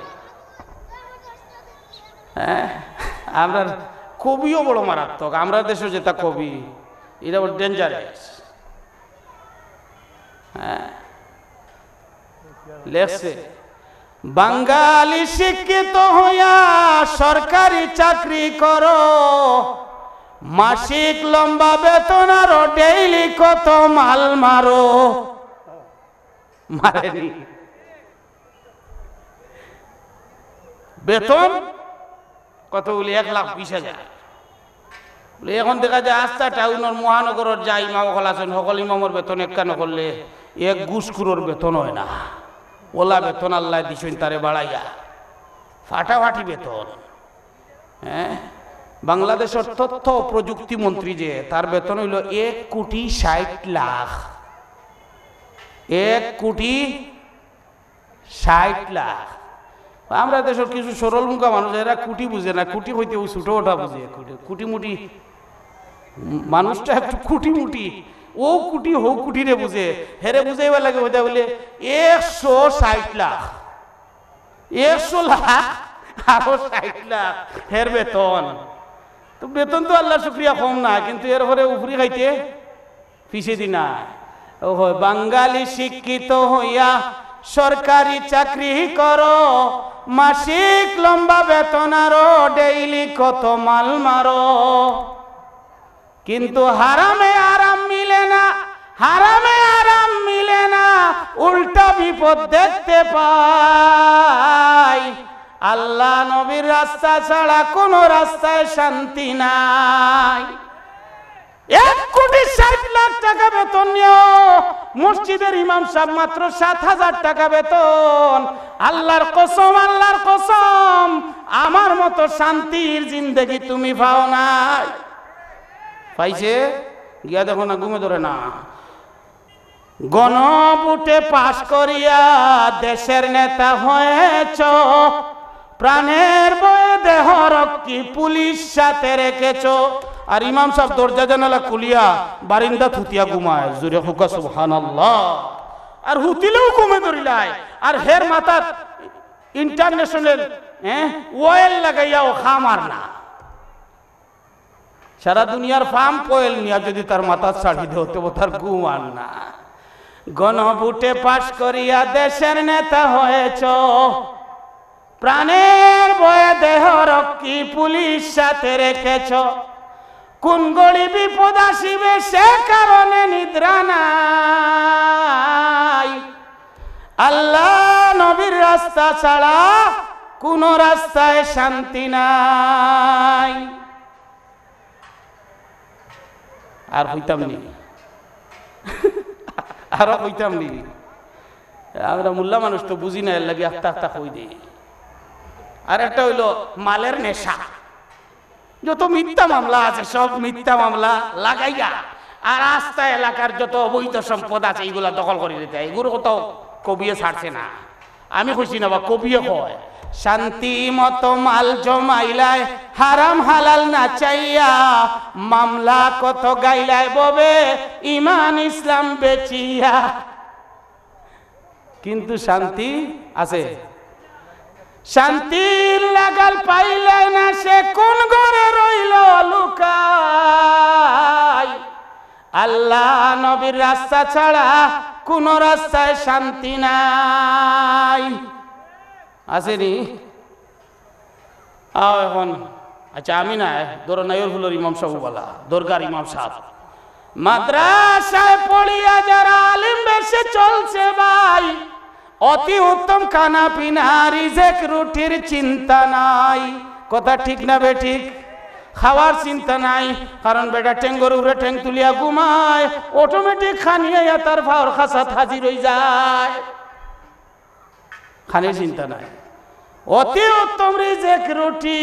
হ্যাঁ, আমরা কবিও বড় মারাত্মক আমরা দেশে যেটা কবি এটা বড় ডেঞ্জারাস হ্যাঁ, লেখছে বাঙালি শিক্ষিত হইয়া সরকারি চাকরি করো মাসিক লম্বা বেতন আর ডেইলি কত মাল মারো মারেনি বেতন কত বলি এক লাখ বিশ হাজার এখন দেখা যায় আস্থা টাউনের মহানগরের যা ইমাম সকল আছেন সকল ইমামর বেতন এক কেন করলে এক গুসকুরোর বেতন হয় না ওলা বেতন আল্লাহ দিছেন তারে বাড়াইয়া ফাটাফাটি বেতন হ্যাঁ বাংলাদেশের তথ্য প্রযুক্তি মন্ত্রী যে তার বেতন হইল এক কোটি ষাট লাখ এক কোটি ষাট লাখ আমরা দেশ কিছু সরল মুখা মানুষ এরা কুটি বুঝে না কুটি হইতে ওই ছুটো ওটা বুঝে কুটি মুটি মানুষটা একটু কুটি মুটি ও কুটি হো কুটি রে বুঝে হেরে এবার লাগে ওইটা বলে একশো ষাট লাখ একশো লাখ আরো ষাট লাখ হের বেতন তো বেতন তো আল্লাহ শুক্রিয়া কম না কিন্তু এর ঘরে উপরি খাইতে পিছিয়ে দি না ও বাঙালি শিক্ষিত হইয়া সরকারি চাকরি করো মাসিক লম্বা বেতন আরো ডেইলি কত মাল মারো কিন্তু হারামে আরাম মিলে না হারামে আরাম মিলে না উল্টা বিপদ দেখতে পাই আল্লাহ নবীর রাস্তা ছাড়া কোনো রাস্তায় শান্তি নাই টাকা বেতন নিও মসজিদের ইমাম সাহেব মাত্র সাত হাজার টাকা বেতন আল্লাহর কসম আল্লাহর কসম আমার মতো শান্তির জিন্দগি তুমি পাও নাই পাইছে গিয়া দেখো না ঘুমে ধরে না গণবুটে পাশ করিয়া দেশের নেতা হয়েছ প্রাণের বয়ে দেহ রক্ষী পুলিশ সাথে রেখেছ আর ইমাম সাহেব দরজা জানালা কুলিয়া বারিন্দা থুতিয়া ঘুমায় জুরে হুকা সুহান আর হুতিলেও কমে ধরিলায় আর হের মাথার ইন্টারন্যাশনাল হ্যাঁ, ওয়েল লাগাইয়া ও খামার না সারা দুনিয়ার ফার্ম কোয়েল নিয়া যদি তার মাথার ছাড়ি দেও তবু তার ঘুম আর না গণভোটে পাশ করিয়া দেশের নেতা হয়েছ প্রাণের বয়ে দেহ রক্ষী পুলিশ সাথে রেখেছ কোন গলি বিপদ আসিবে সে কারণে নিদ্রা নাই আল্লাহ নবীর রাস্তা ছাড়া কোন রাস্তায় শান্তি নাই আর হইতাম নি আরো হইতাম নি আমরা মোল্লা মানুষ তো বুঝি না এর লাগে আত্মা আত্মা কই দিই আর একটা হইল মালের নেশা যত মিথ্যা মামলা আছে সব মিথ্যা মামলা লাগাইয়া আর আস্থা এলাকার যত অবৈধ সম্পদ আছে এইগুলা দখল করে দিতে এগুলো তো কবিও ছাড়ছে না আমি খুশি না বা কবিও হয় শান্তি মতো মাল জমাইলায় হারাম হালাল না চাইয়া মামলা কত গাইলায় ববে ইমান ইসলাম বেচিয়া কিন্তু শান্তি আছে শান্তির লাগাল পাইলে না সে কোন ঘরে রইল লুকাই আল্লাহ নবীর রাস্তা ছাড়া কোন রাস্তায় শান্তি নাই আসেনি এখন আচ্ছা আমি না দোর নাইর হলো ইমাম সাহুবালা দরগার ইমাম সাহ মাদ্রাসায় পড়িয়া যারা আলিম বেশে চলছে ভাই অতি উত্তম খানা পিনা রিজেক রুটির চিন্তা নাই কথা ঠিক না বে ঠিক খাওয়ার চিন্তা নাই কারণ বেটা টেঙ্গর উড়ে ঠেং তুলিয়া ঘুমায় অটোমেটিক খানিয়ে তার ভাওর খাসা হাজির হয়ে যায় খানির চিন্তা নাই অতি উত্তম রিজেক রুটি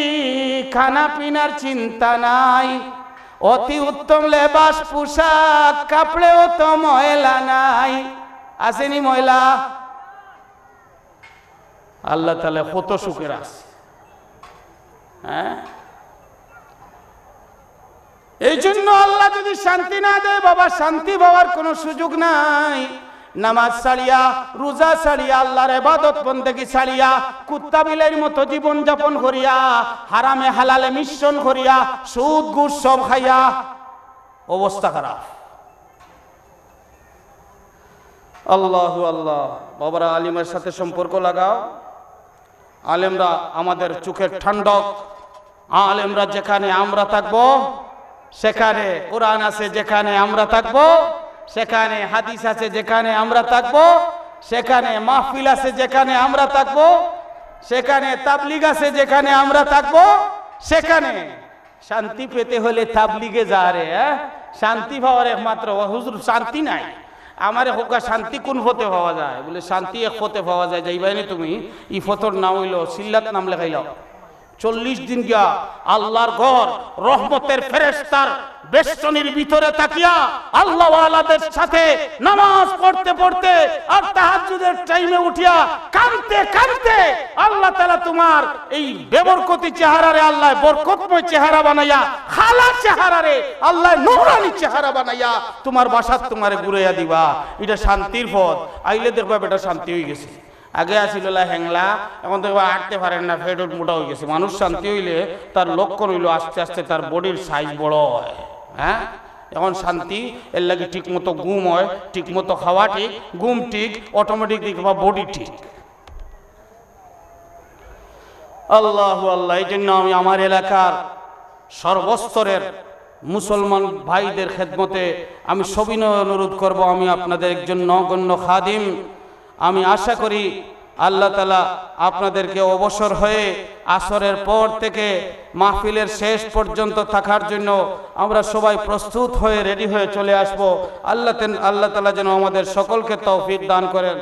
খানা পিনার চিন্তা নাই অতি উত্তম লেবাস পোশাক কাপড়েও তো ময়লা নাই আসেনি ময়লা আল্লাহ তালে হত সুখের আছে হ্যাঁ এই জন্য আল্লাহ যদি শান্তি না দেয় বাবা শান্তি পাওয়ার কোনো সুযোগ নাই নামাজ ছাড়িয়া রোজা ছাড়িয়া আল্লাহর এবাদত বন্দেকি ছাড়িয়া কুত্তা বিলের মতো জীবন যাপন করিয়া হারামে হালালে মিশ্রণ করিয়া সুদ গুড় সব খাইয়া অবস্থা খারাপ আল্লাহ আল্লাহ বাবারা আলিমের সাথে সম্পর্ক লাগাও আলেমরা আমাদের চোখের ঠান্ডক আলেমরা যেখানে আমরা থাকব সেখানে কোরআন আছে যেখানে আমরা থাকব সেখানে হাদিস আছে যেখানে আমরা থাকব সেখানে মাহফিল আছে যেখানে আমরা থাকব সেখানে তাবলিগ আছে যেখানে আমরা থাকব সেখানে শান্তি পেতে হলে তাবলিগে যা রে হ্যাঁ? শান্তি পাওয়ার একমাত্র হুজুর শান্তি নাই আমার হোকা শান্তি কোন ফতে পাওয়া যায় বলে শান্তি এক ফতে পাওয়া যায় যাইবাইনি তুমি ই ফতর নাম হইল সিল্লাত নাম লেখাইলাও চল্লিশ দিন গিয়া আল্লাহর ঘর রহমতের ফেরেস্তার বেষ্টনির ভিতরে তাকিয়া আল্লাহ আলাদের সাথে নামাজ পড়তে পড়তে আর তাহাজুদের টাইমে উঠিয়া কানতে কানতে আল্লাহ তালা তোমার এই বেবরকতি চেহারারে আল্লাহ বরকতময় চেহারা বানাইয়া খালা চেহারারে আল্লাহ নুরানি চেহারা বানাইয়া তোমার বাসার তোমারে ঘুরাইয়া দিবা এটা শান্তির পথ আইলে দেখবা বেটা শান্তি হয়ে গেছে আগে আসিল হ্যাংলা এখন তো আটতে পারেন না ফেট মোটা হয়ে গেছে মানুষ শান্তি হইলে তার লক্ষণ হইল আস্তে আস্তে তার বডির সাইজ বড় হয় হ্যাঁ এখন শান্তি এর লাগে ঠিক মতো ঘুম হয় ঠিক মতো খাওয়া ঠিক ঘুম ঠিক অটোমেটিক দেখবা বডি ঠিক আল্লাহ আল্লাহ এই জন্য আমি আমার এলাকার সর্বস্তরের মুসলমান ভাইদের খেদমতে আমি সবিনয় অনুরোধ করব আমি আপনাদের একজন নগণ্য খাদিম আমি আশা করি আল্লাহ তালা আপনাদেরকে অবসর হয়ে আসরের পর থেকে মাহফিলের শেষ পর্যন্ত থাকার জন্য আমরা সবাই প্রস্তুত হয়ে রেডি হয়ে চলে আসব আল্লাহ আল্লাহ তালা যেন আমাদের সকলকে তৌফিক দান করেন